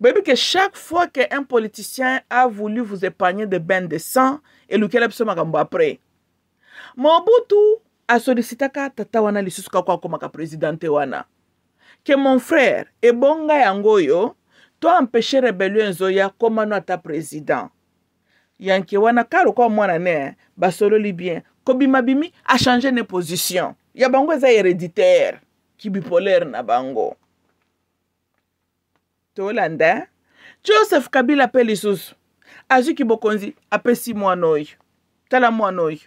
Baby, que chaque fois qu'un politicien a voulu vous épargner de bain de sang elukela biso makambo apres mobutu asolisitaka tata wana lisusu kako akomaka presidente wana ke mon frère ebonga yango oyo toampeshe rebelio nzoya komano ata president yanke wana kala okwa mwana ne basololi bien kobima bimi achange ne position ya bango eza héréditaire kibipolaire na bango tolanda joseph kabila mpe lisusu azwiki bokonzi apesi mwana oyo tala mwana oyo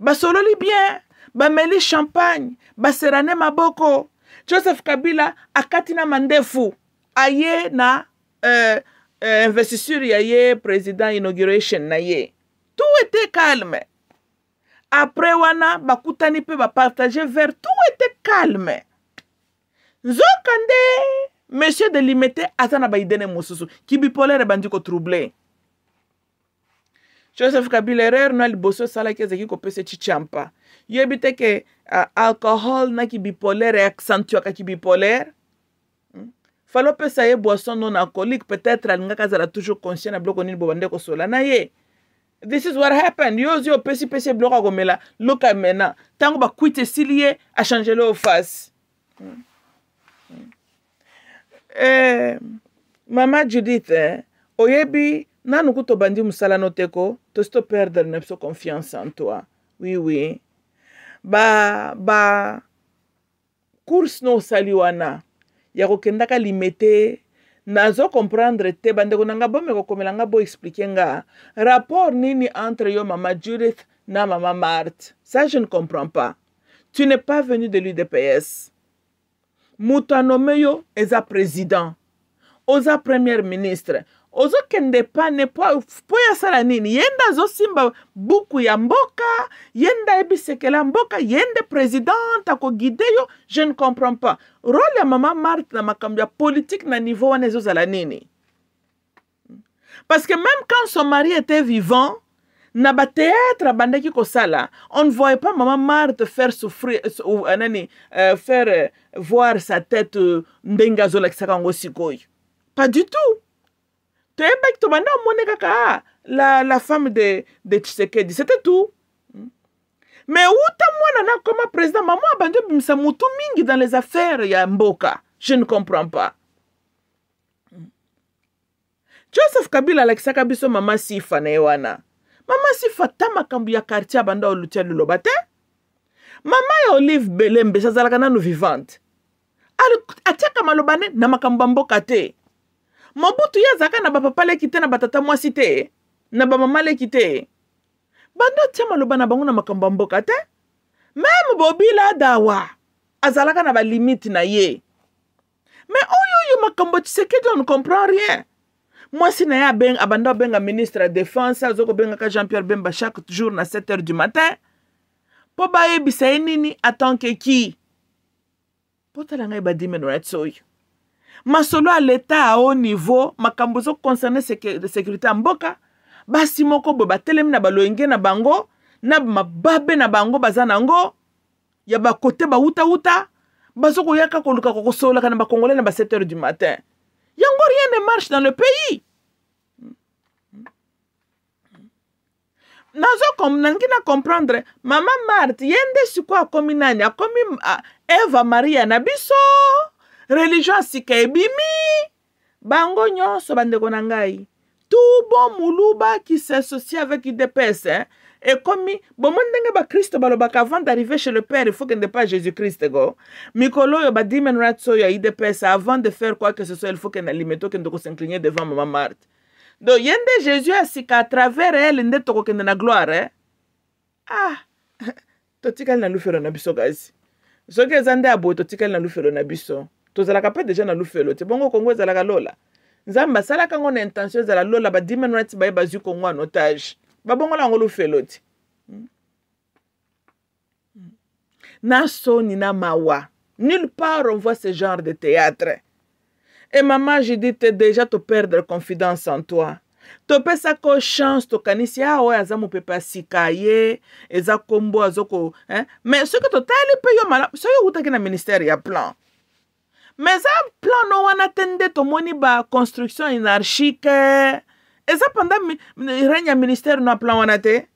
basololi bien bameli champagne baserane maboko joseph kabila akati na mandefu aye na euh, euh, investiture ya ye président inauguration na ye tout était calme apres wana bakutani mpe bapartage vert tout était calme nzoka nde monsieur de limete aza na baidene mosusu kibipolaire ebandi kotrouble joseph kabila erreur na liboso esalaki ezalaki kopesa chichampa yebi te ke uh, alcohol na kibipolaire accentuakaki bipolaire hmm? fala opesa ye boisson non alcoolique peut-être alingaka azala toujours conscient na biloko nini bobande kosola na ye this is what happened yo ozwi opesi pesi ye biloko akomela loka mena ntango bakwite esili ye achangele yo fasi hmm. hmm. eh, mama judith eh, oyebi nanu ku tobandi musala no teko tosi to perdre na biso confiance en toi wiwi oui, ba ba course no osali wana ya kokendaka limete nazo comprendre te bandeko na nga bome kokomela nga bo explike nga rapport nini entre yo mama judith na mama marte ça je ne comprends pas tu n'es pas venu de l'udps moto anome yo eza président oza premier ministre ozokende pane ya sala nini yenda zo simba buku ya mboka yenda ebisekela mboka yende yo je ne comprends pas role ya mama marte na makambo ya politique na niveau wana ezozala nini parce que même quand son mari était vivant na batéâtre abandaki kosala on ne voyait pas maman marte faire souffrir euh, euh nani euh, faire euh, voir sa tête ndenge azolakisaka yango sikoyo pas du tout toyebaki to banda omone kaka ah, la, la femme de, de tshisekedi c'était tout me hmm. wuta mwana nakoma président mama abandi obimisa motu mingi dans les affaires ya mboka je ne comprends pas hmm. joseph kabila alakisaka biso mama sifa na ye wana mama sifa ata makambo ya quartier abanda olutia liloba te mama ya olive belembe azalaka nano vivante atiaka maloba ne na makambo ya mboka te mabutu ye azalaka na bapapa leki te na batata mwasi te na bamama leki te bando atia maloba na bango na makambo ya mboka te meme bobila dawa azalaka na balimite na ye me oyo oyo makambo tisekedi on comprend rien mwasi na ye abeng, abanda obenga ministre ya défense aza kobengaka jean pierre bemba chaque jour na 7 heures du matin mpo bayebisa ye nini atankeki mpo tala ngai badimeno na ti oyo masolo ya leta ya haut niveau makambo ezoconcerne sécurité ya mboka basi moko boye batelemi na balolenge na bango na mababe na bango baza nango ya bakote bawutawuta bazokoyaka koluka kokosolaka na bakongolais na ba 7 heures du matin yango rien ne marche dans le pays nalingi na comprendre mama marte ye nde sikoyo akomi nani akomi ah, eva maria na biso Religion ya bimi ebimi bango nyonso bandeko na ngai tout bon muluba qui s'associe avec UDPS hein? ekomi bomo ndenge bakristo balobaka avant d'arriver chez le père il faut ne pas jésus-christ go mikolo oyo ba dimenratso oyo ya udps avant de faire quoi que ce soit il faut kende alime tokende s'incliner devant mama marte do yende nde jésus asika à travers elle nde tokokende na gloire hein? ah totikali na lufelo na biso kasi soki eza nde abo totikali na lufelo na biso tozalaka mpe deja na lufelo te bongo kongo ezalaka lola nzambe asalaka yango na intention ezala lola badimene wana ba baye bazwi kongo en otage babongola yango lufelo te na ni na mawa nulle part on voit ce genre de théâtre Et maman, e te déjà te perdre confiance en toi ko chance tokanisi awa aza pepe sikayé ye eza kombo azoko eh? mais soki totali mpe yo malamu soki que na ministère ya plan me eza plano wana te nde tomoni baconstruction anarchique eza panda regne ya ministère na plan wana te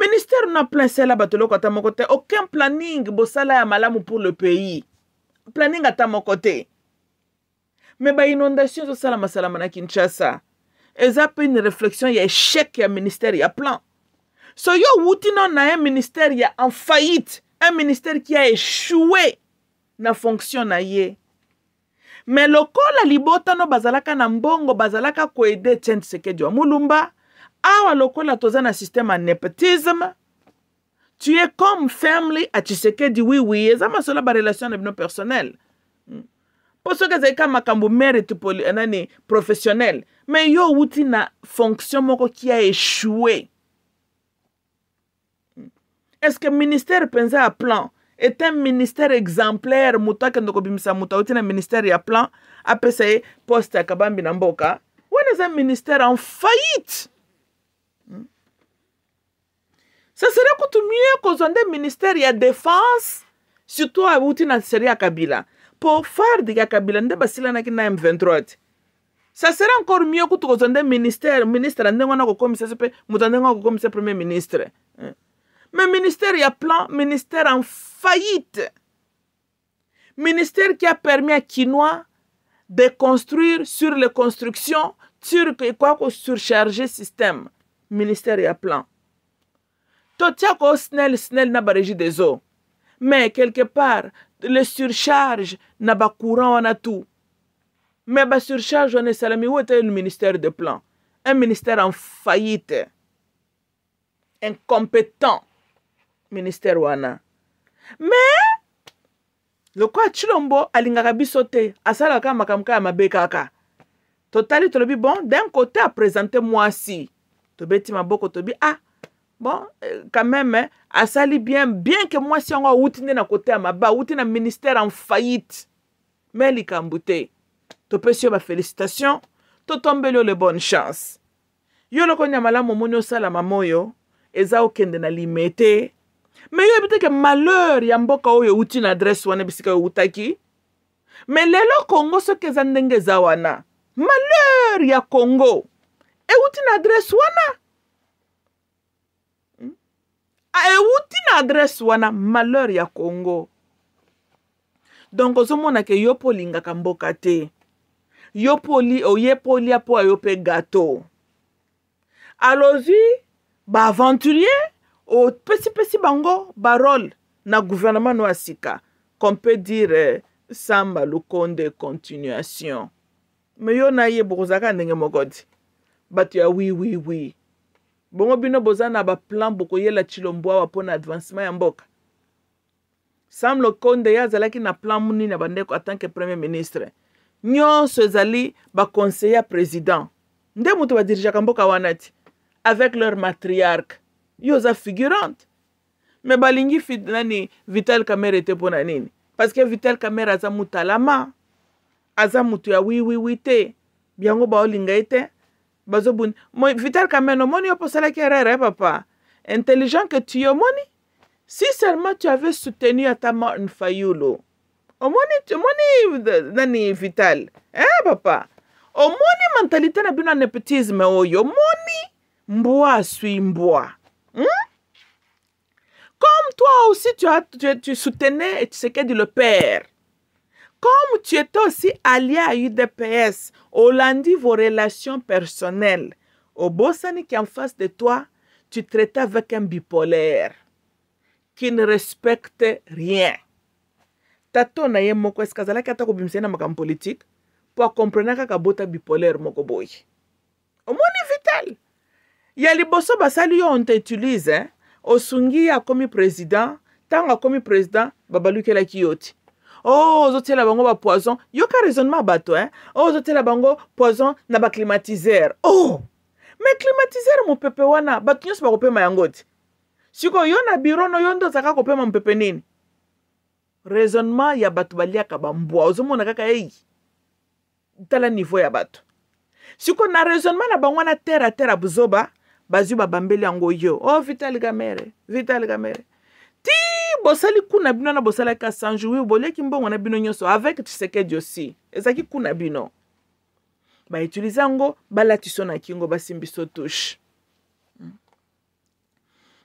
ministère na plan esiala bato eloko ata moko te aucun planning bosala ya malamu pour le pays planning ata moko te me bainondation ezosala masalama na kinshasa eza mpe une réflexion ya échec ya ministère ya plan so yo wuti no na ye ministère ya en faillite un ministère qui a échoué na fonction na ye me lokola libotano bazalaka na mbongo bazalaka tient ce que wa mulumba awa lokola toza na système ya tu es comme family oui, ça wiwi cela ba relation na bino personnel mpo hmm. soki ezali kaka makambo mérite nani professionnel mais yo outi na fonction moko a échoué hmm. est ce que ministère pensait à plan est un ministère exemplaire moto ministère ya plan apesa poste ya kabambi na mboka ministère en faillite hmm? ça serait qu'il mieux ait un ministère ya défense surtout awuti na kabila mpo faire ya kabila nde na m23 ça serait encore mieux que ministère ministre premier ministre hmm? Mais ministère, y a plan, ministère en faillite. Ministère qui a permis à Kinois de construire sur les constructions turques et quoi qu'on surcharger système. Ministère, il y a plein. Totiako snel snel n'a pas des eaux. Mais quelque part, le surcharge n'a pas courant, en tout. Mais la surcharge, on est salami, où était le ministère de plan Un ministère en faillite, incompétent. ministere wana me lokola chilombo alingaka biso te asalaka makambo kaka ya mabe kaka totali tolobi bon d'un côté apresente mwasi tobeti maboko tobi ah bon euh, quand même asali bien bien ke mwasi yango awuti nde na kote ya mabe awuti na ministère en faillite me likambo te topesi yo bafélicitation totombeli yo le bonne chance yo loko nyama lamu omoni osalama moyo eza okende na lime te me yebi te ke malheur ya mboka oyo euti na adrese wana bisika oyo eutaki me lelo kongo soki eza ndenge eza wana malheur ya kongo euti na adrese wana hmm? ah, euti na adrese wana malheur ya kongo donk ozomona ke yo mpo olingaka mboka te yo mpo oye oh, mpo olia mpo ayo mpe gato alozwi baaventurier opesipesi bango barole na gouvernement no ya sika qu'on peut dire eh, samba lokonde continuation me yo na ye bokozala kaka ndenge moko ti bato ya wiwiwi oui, oui, oui. bongo bino boza na baplan bokoyela chilombwa awa mpo na advancement ya mboka sam lokonde ye azalaki na plan monini ya bandeko en tant que premier ministre nyonso ezali baconseiller ya président nde moto badirigeaka mboka wana ti avec leur matriarque yo oza figurante me balingi nani vital camere te mpo na nini parceke vital camere aza motalama aza moto ya wiwiwi te yango baolinga ye te bazobuni vital camere omoni yo mpo osalaki erere eh, papa intelligent ke tu ye omoni si seulement tu avais soutenu ata martin fayulo omoni omoni nani vital eh papa omoni mentalité na bino ya nepotisme oyo omoni mbwa asui mbwa Hum? Comme toi aussi, tu, as, tu, tu soutenais Tshisekedi le père. Comme tu étais aussi allié à UDPS, au lundi, vos relations personnelles, au Bossani qui est en face de toi, tu traitais avec un bipolaire qui ne respecte rien. Tato na ye moko est-ce qu'azalaki ata kobimisa na makambo politique po akomprenaka kabota bipolaire moko boye omoni vital ya liboso basali yo on teutilise eh? osungi ye akomi président ntango akomi président babalukelaki yo ti o oh, ozotiela bango bapoison yoka raisonnement ya bato eh? o oh, ozotiela bango poison na baclimatisere o oh! me climatisere mopepe wana bato nyonso bakopema yango ti sikoyo yo na biro no yo nde ozalaka kopema mopepe nini raisonnement ya bato baliaka bambwa ozomona kaka ei tala niveau ya bato sikoyo na raisonnement na bango wana tere a tere ya buzoba bazwi babambeli yango yo o oh, vitali kamere vitali kamere ti bosali ku na bino na bosalaki asanjoui boliaki mbongo na bino nyonso avec tshisekedi aussi ezalaki ku na bino bautilize yango balatiso na kingo basimbiso touche hmm.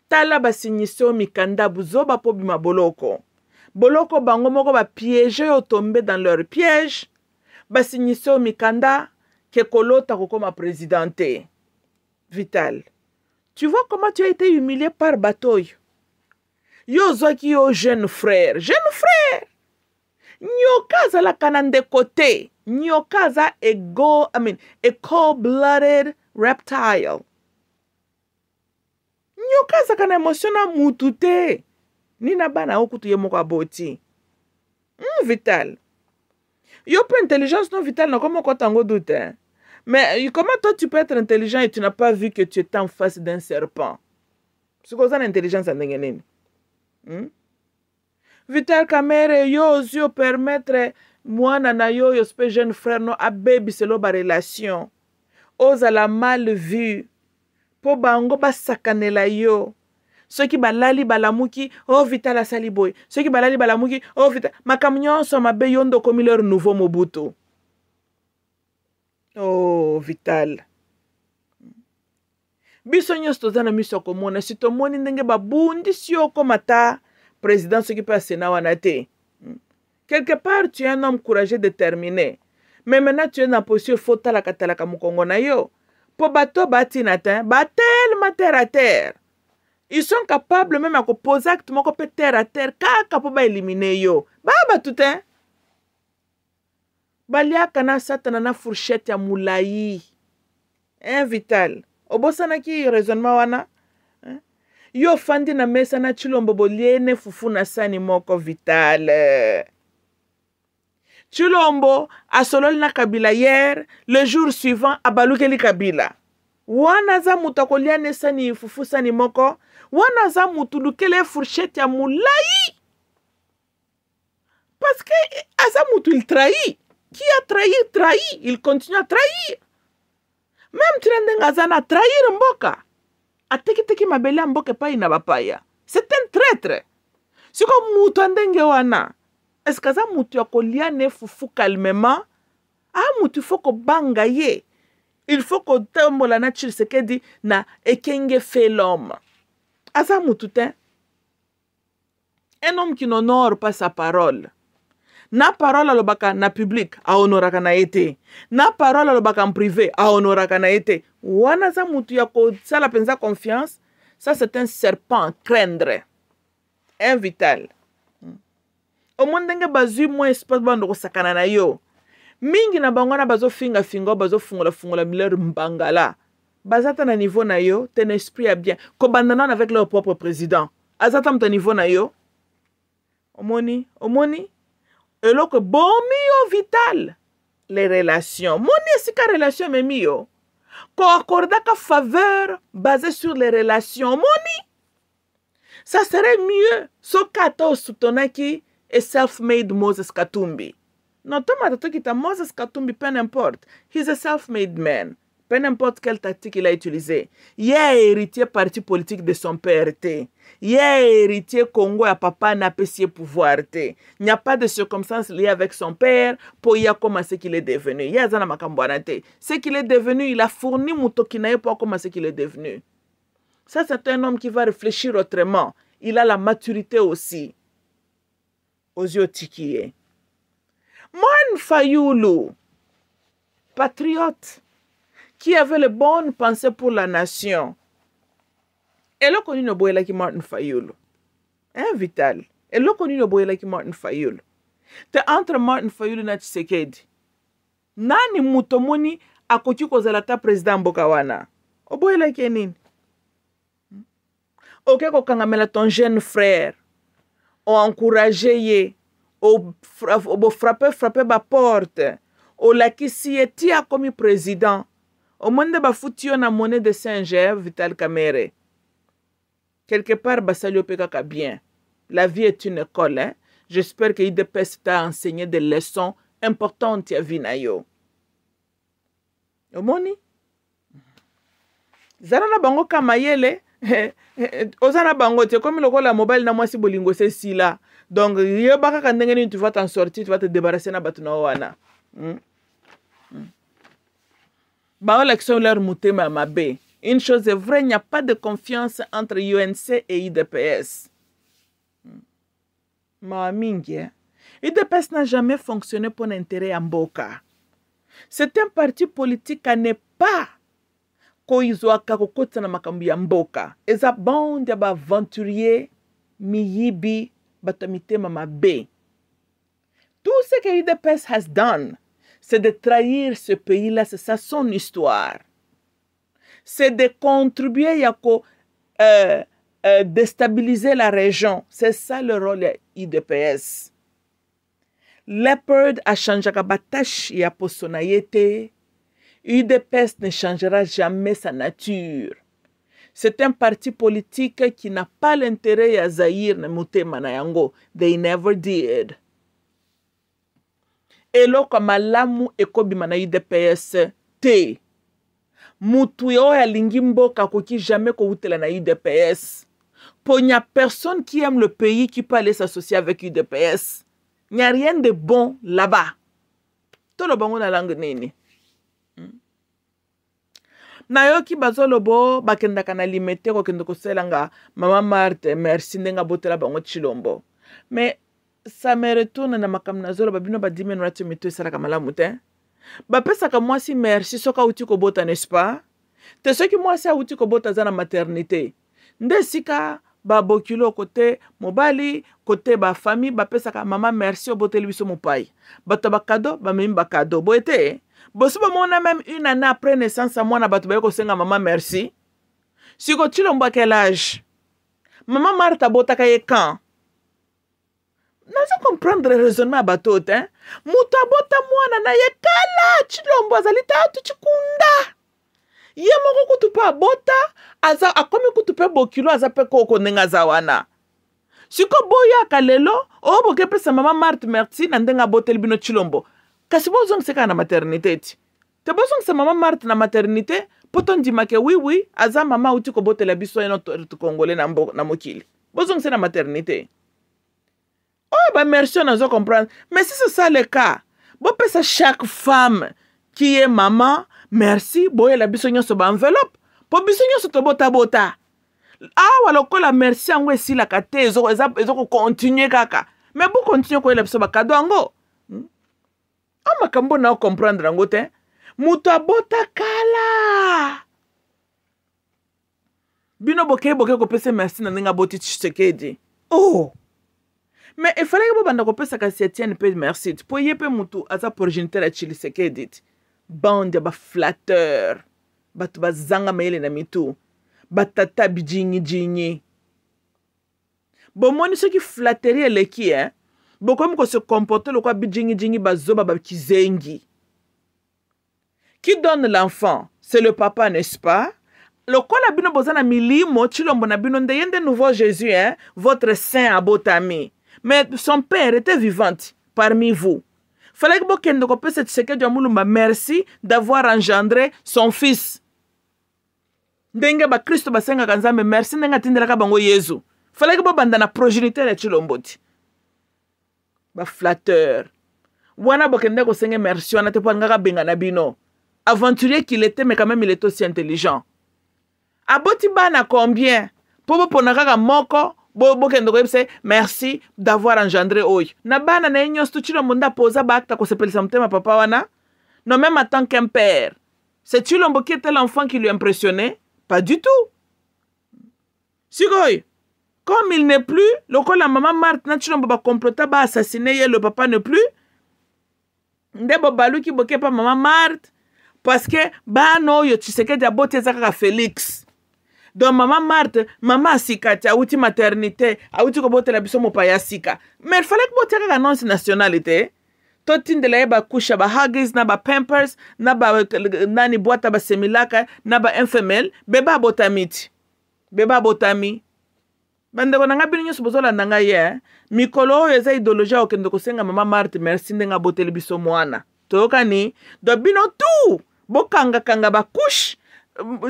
tala basinyisi oyo mikandabu zoba mpo bima boloko boloko bango moko bapiége oyo tombe dans leur piège basinyisi oyo mikanda ke kolota kokóma président te vital Tu vois comment tu as été humilié par Batoy. Yozaki yo jeune frère, jeune frère. Nyokaza la kanande côté. Nyokaza a go, I mean, a cold-blooded reptile. nyoka azaka na emotio na mutu te nini na bana yo kutu ye moko aboti mm, vital yo mpe intelligence no vital nakoma okota yango dute Mais euh, comment toi, tu peux être intelligent et tu n'as pas vu que tu étais en face d'un serpent sikoza na intelligence ya ndenge nini hmm? vital kamere eh, yo ozi opermetre mwana na yo eh, oyo sipe jeune frère no abebiselo barelation ozala mal vu mpo bango basakanela yo soki balali balamuki o oh, vital asali boye soki balali balamuki o oh, vital makambo nyonso mabe yo nde okomi leur nouveau mobutu o oh, vital biso nyonso toza na miso ya komona si tomoni ndenge babundisi yo okóma ta président soki mpe ya sénat wana te hmm. quelque part tu es un homme courageux déterminé mais maintenant tu es na position fo talakatalaka mokongo na yo mpo bato batina te batelema terre à terre ils sont capables même ya koposa acte moko mpe terre à terre kaka mpo baelimine yo baya bato te balia kana satana na fourchette ya molai hein, vital obosanaki raisonnement wana hein? yo ofandi na mesa na tshilombo bolie ne fufu na sani moko vital tshilombo asololi na kabila yere le jour suivant abalukeli kabila wana aza moto akolia ne sani fufu sani moko wana aza motu lukele fourchette ya molai parce que aza motu il trahit qui a trahi trahi il continue à trahir meme tina ndenge aza na trahir mboka atekiteki mabele ya mboka epai na bapaya c'est un traître sikoyo motu ya ndenge wana eske aza motu ya kolia ne fufu calmement a motu ifo kobanga ye il faut kotambola na tshisekedi na ekenge fait l'homme aza motu te un homme qui n'honore pas sa parole na parole alobaka na public ahonoraka na ye te na parole alobaka mprivé ahonoraka na ye te wana aza motu ya kosala mpenza confiance ça c'est un serpent craindre un vital omoi hmm. ndenge bazwi mwa espace bando kosakana na yo mingi na bango wana bazofingafinga o bazofungolafungola mileur mbangala baza ta na niveau na yo te na esprit ya bien kobanda nano avec leur propre président aza ta moto na niveau na yo omoni omoni eloko ebomi yo vital le relation moni esika relation ememi yo koakordaka faveur basé sur les relations moni ça serait mieux soki ata osutonaki e self-made moses katumbi na tomata tokita moses katumbi peu nimporte he's a self-made man peu importe quelle tactique il a utilisée. est héritier parti politique de son père, T. est héritier Congo à papa n'a pas pouvoir, Il n'y a pas de circonstances liées avec son père pour y a comment qu'il est devenu. Ce qu'il est devenu, il a fourni Moutokinaye pour comment ce qu'il est devenu. Ça, c'est un homme qui va réfléchir autrement. Il a la maturité aussi. Aux yeux tikiye. Mon Fayoulou, patriote qui avait les bonnes pensées pour la nation connu eloko nini qui martin fayulu hein, vital connu eloko nini qui martin fayulu te entre martin fayulu et tshisekedi nani mutomoni a a kozala ata président Bokawana? wana la ye nini oke kokangamela ton jeune frère oencourage ye frappé frappe la olakisi ye ti comme président de bafuti on a monnaie de saint vital Kamere. quelque part bien la vie est une école hein. j'espère que pèse ta enseigné des leçons importantes à vie au Zana na bango kamayele bango te le la mobile na mwasi bolingo donc yeba tu vas t'en sortir tu vas te débarrasser na baolakisa yo leur motema ya mabe une chose est vraie il n'y a pas de confiance entre unc et idps hmm. mawa mingi idps n'a jamais fonctionné mpona intere ya mboka c'est un parti politique ane pas koizwaka kokotisa na makambo ya mboka eza bande ya baaventurier miyibi bato ya mitema mabe tout ce que idps has done c'est de trahir ce pays-là, c'est ça son histoire. C'est de contribuer à euh, euh, déstabiliser la région. C'est ça le rôle de IDPS. Leopard a changé bataille et a personnalité. UDPS ne changera jamais sa nature. C'est un parti politique qui n'a pas l'intérêt à Zahir Ils ne They never did. eloko malamu ekobima na udps te mutu oyo alingi mboka akoki jamais kowutela na udps mpo nya personne qui aime le pays qui peut aller s'associer avec udps nya rien de bon là-bas toloba ngo na langue nini hmm? nayoki bazoloba o bakendaka na lime te kokende kosalelanga mama marte merci ndenge abotela bango tshilombo mais samere tonana makambo nazoloba bino badimene wana ti mito esalaka malamu te bapesaka mwasi merci soki awuti kobota nest pas te soki mwasi awuti kobota aza na maternité nde esika babokilo kote mobali kote bafami bapesaka mama merci oboteli biso mopai bato ya bakado bamemi bakado boye te bosi bomona meme une année après naissance ya mwana bato baye kosenga mama merci sikotilombo akelage mama marthe abotaka ye kan naza comprendre raisonnement ya bato te moto abota mwana na ye kala tshilombo azali tatu tshikunda ye moko kutu mpe abota aza akomi kutu mpe bokilo aza mpe koko ndenge aza wana siko boyaka lelo oyo boke epesa mama marte merci na ndenge aboteli bino tshilombo kasi bozongisa kaka na maternité ti te bozongisa mama marte na maternité mpo tondimake wiwi aza mama auti kobotela biso ye no tokongole na mokili bozongisa na maternité oyo oh, bamercio nazo comprendre mais si ce ça le cas bopesa chaque femme qui ye mama merci boyela biso nyonso baenveloppe mpo biso nyonso tobotabota awa ah, lokola merci yango esilaka te ezokocontinue kaka me bokontinue koyela biso bakado yango a makambo na okomprendre yango te moto abota kala bino bokei bokei kopesa merci na ndenge aboti tshisekedi o oh. me efanaki babanda kopesaka setiene mpe mercide mpo ye mpe motu aza progenitere ya tshisekedi ti bande ya baflateur bato bazanga mayele na mitu batata bijingijingi bomoni soki flateri eleki e bokomi kose komporte lokwa bijingijingi bazoba bakizengi qui donne l'enfant c'est le papa n'est-ce pas lokola bino boza na milimo tshilombo na bino nde ye nde nouveau jésus e votre saint abotami mais son père était vivante parmi vous. Fallait que Bokendo Kopese de Amulumba merci d'avoir engendré son fils. Denga ba Christo kanza kanzambe merci ndenga tindelaka bango Yesu. Fallait que bobanda na progéniteur et Chilomboti. Ba flatteur. Wana bokende ko senga merci wana te ka benga na bino. Aventurier qu'il était mais quand même il était aussi intelligent. Aboti na combien? Popo ponakaka moko bokenda koyebisa merci d'avoir engendré oyo na bana na ye nyonso tuchilo munda mpo oza baakta kosepelisa motema papa wana Non même en tant qu'un père c'est tu lomboki etel enfant qui lui impressionnait? pas du tout sikoyo comme il n'est plus lokola mama marte na ti lombo bacomplota baassasine ye le papa ne plus nde bobaluki boke pas mama marte parce que bana oyo tshisekedi aboti eza kaka félix donc mama marte mama asika te awuti maternité awuti kobotela biso mopaya ya sika mais falaki botia kaka annonce nationale te totindela ye bakushe ya bahaggis na bapampers na ba, nani bwata basemilaka na bainfemel euh, be babotami ti be babotami bandeko na ngai bino nyonso bozolanda ngai ye mikolo oyo eza idéologie ya kokende kosenga mama marte merci ndenge aboteli biso mwana toyokani do bino tu bokangakanga bakushe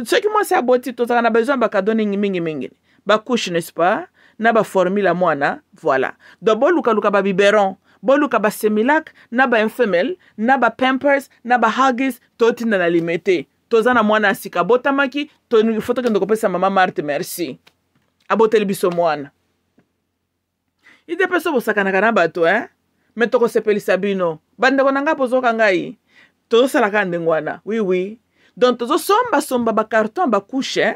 soki mwasi aboti tozala na besoin bakado ningi mingimingi bakushe n'est-ce pas na baformule ya mwana voilà donc bolukaluka babiberon boluka basemilak na bainfemele na bapampers na bahagis totinda na lime te toza na mwana ya sika abotamaki fo tokende kopesa mama marte merci aboteli biso mwana ide mpe so bosakanaka na bato e eh? me tokosepelisa bino bandeko na ngai pozoyoka ngai tozosalaka ndenge wana wiwi oui, oui. donc tozosombasomba bacarton bakushe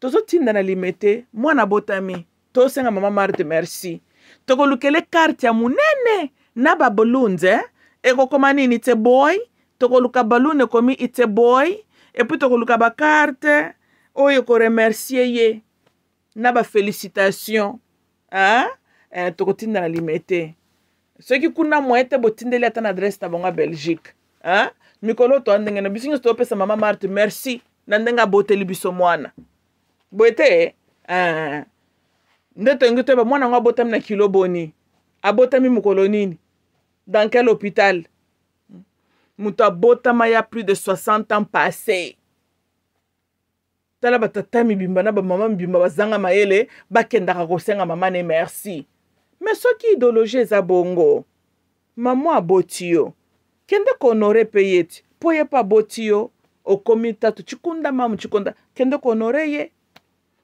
tozotinda na limete mwana botami tosenga mama marte merci tokolukela ekarte ya munene na babalunze ekokoma nini it's a boy tokoluka balun ekomi it's a boy epui tokoluka bakarte oyo ekoremercie ye na bafélicitation eh, tokotinda na lime te soki kuna mwa ete botindeli ata na adresse na bango ya belgique eh? mikolo to andenge na biso nyonso topesa mama marte merci na ndenge aboteli biso mwana boye te uh, eh, nde toyengi toyeba mwana yango abotami na kilo boni abotami mokolo nini dans quel hôpital moto abotama ya plus de 60 ans passé tala batata mibimba na bamama mibimba bazanga mayele bakendaka kosenga mama ne merci me soki idéologie eza bongo mama aboti yo kende kohonore mpe ye ti mpo ye mpe aboti yo okomi tatu tshikunda mamu tshikunda kende kohonore ye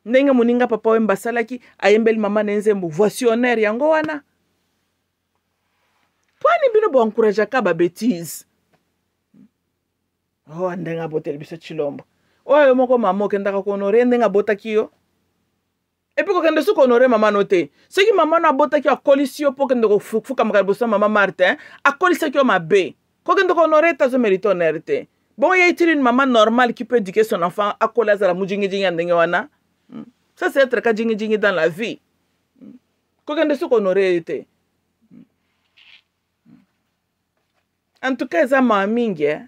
ndenge moninga papa wembe asalaki ayembeli mama na ye nzembo voisionnaire yango wana twani bino boencourageaka babétise o oh, ndenge aboteli biso tshilombo oyo moko mama okendaka kohonore ndenge abotaki yo epi kokende so kohonore mama no te soki mama no abotaki yo akolisi yo mpo okende kofukamaka liboso ya mama martin akolisaki yo mabe kokende kohonore ete azomerite honere te bongo ye itiri une mama normale qui peut éduquer son enfant akola azala mujingijingi ya ndenge wana hmm. ça c'est être ka jingijingi dans la vie hmm. kokende so kohonore ye te hmm. en tout cas eza mawa mingi e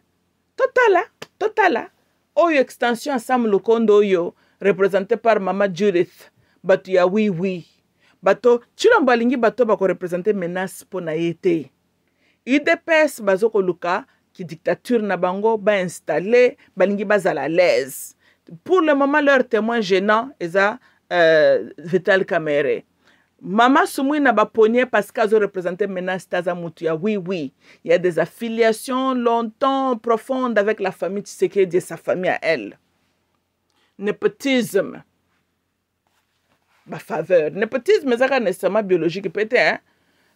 totala totala oyo extension ensemble lokondo oyo représente par mama judith bato ya wiwi bato tshilombo alingi bato bakorepresente menace mpo na ye te idps qui dictature na bango installé balingi bazala l'aise pour le moment leur témoin gênant eza euh, vital Kamere. mama sumui na baponie parce qu'azo représentait menace Staza aza mutu ya Oui, oui, oui. a des affiliations longtemps profondes avec la famille tshisekedi et sa famille à elle népotisme mais népotisme n'est pas nécessairement biologique peut-être hein?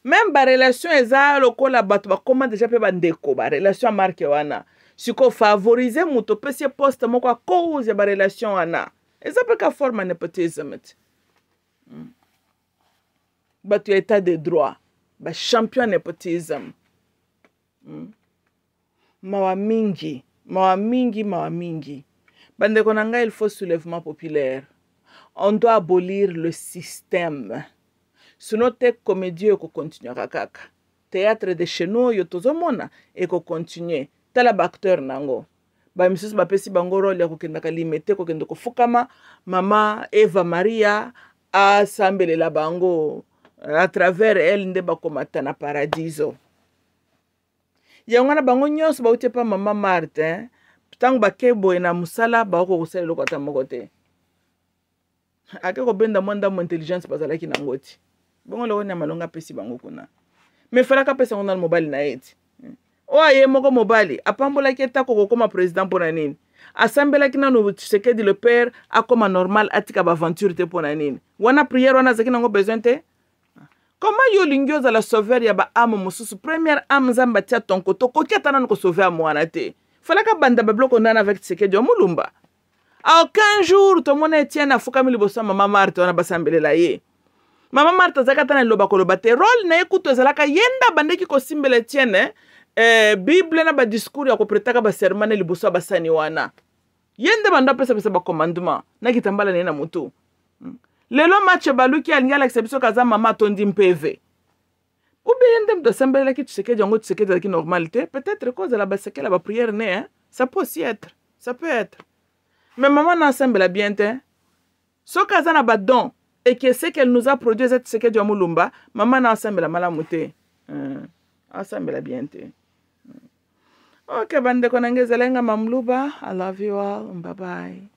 meme barelation eza lokola bato bakóma deja mpe bandeko barelation ya marke wana sikoyo favorize moto opesi ye poste moko ya cause ya barelation wana eza mpe ka forme ya nepotisme ti mm. bato ya état de droit bachampion ya nepotisme mm. mawa mingi mawa mingi mawa mingi bandeko na ngai il faut soulèvement populaire on doit abolir le système sino te komedi oyo ekokontinuaka kaka théâtre de chez nous oyo tozomona ekokontinue tala baacteur na yango bamisusu bapesi bango role ya kokendaka limete kokende kofukama mama eva maria asambelela bango a travers ele nde bakomata na paradiso yango wana bango nyonso bauti mpa mama marte ntango bake boye na mosala baoko kosala eloko ata moko te ake kobenda mwa ndambo intelligence bazalaki nango ti bongo loko nyama longo apesi bango kuna me falaka apesa yango nano mobali na ye ti oyo aye moko mobali apambolaki etako kokóma président mpo na nini asambelaki nano tshisekedi le père akóma normal atika baaventure te mpo na nini wana priere wana azalaki nango besoin te comment yo olingi ozala sauveur ya baame mosusu première ame nzambe atia tonko tokoki ata nano kosauve ame wana te falaka banda babiloko ndana avec tshisekedi omolumba a aucun jour tomona etienne afukami liboso ya mama marte wana basambelela ye mama marta azalaki ata na eloba koloba te role na ye kutu ezalaka ye nde abandeki kosimbela etienne eh, bible na badiscours ya kopretaka baserma na liboso ya basani wana ye nde bando apesapesa bacommandement na kitambala na ye na motu hmm. lelo match baluki alingi alakisa biso ka aza mama atondi mpeve ube ye nde moto asembelelaki tshisekedi yango tshisekedi azalaki normal te peut-être kozala basekela bapriere ne eh? ça peut aussi être ça peut être mais mama na asembela bien te soki aza na badon et que ce qu'elle nous a produit eza seke ti amu lumba mama na asambela malamu te uh, asambela bien te uh. ok bandeko na nge ezala nga mamluba i love you all bye bye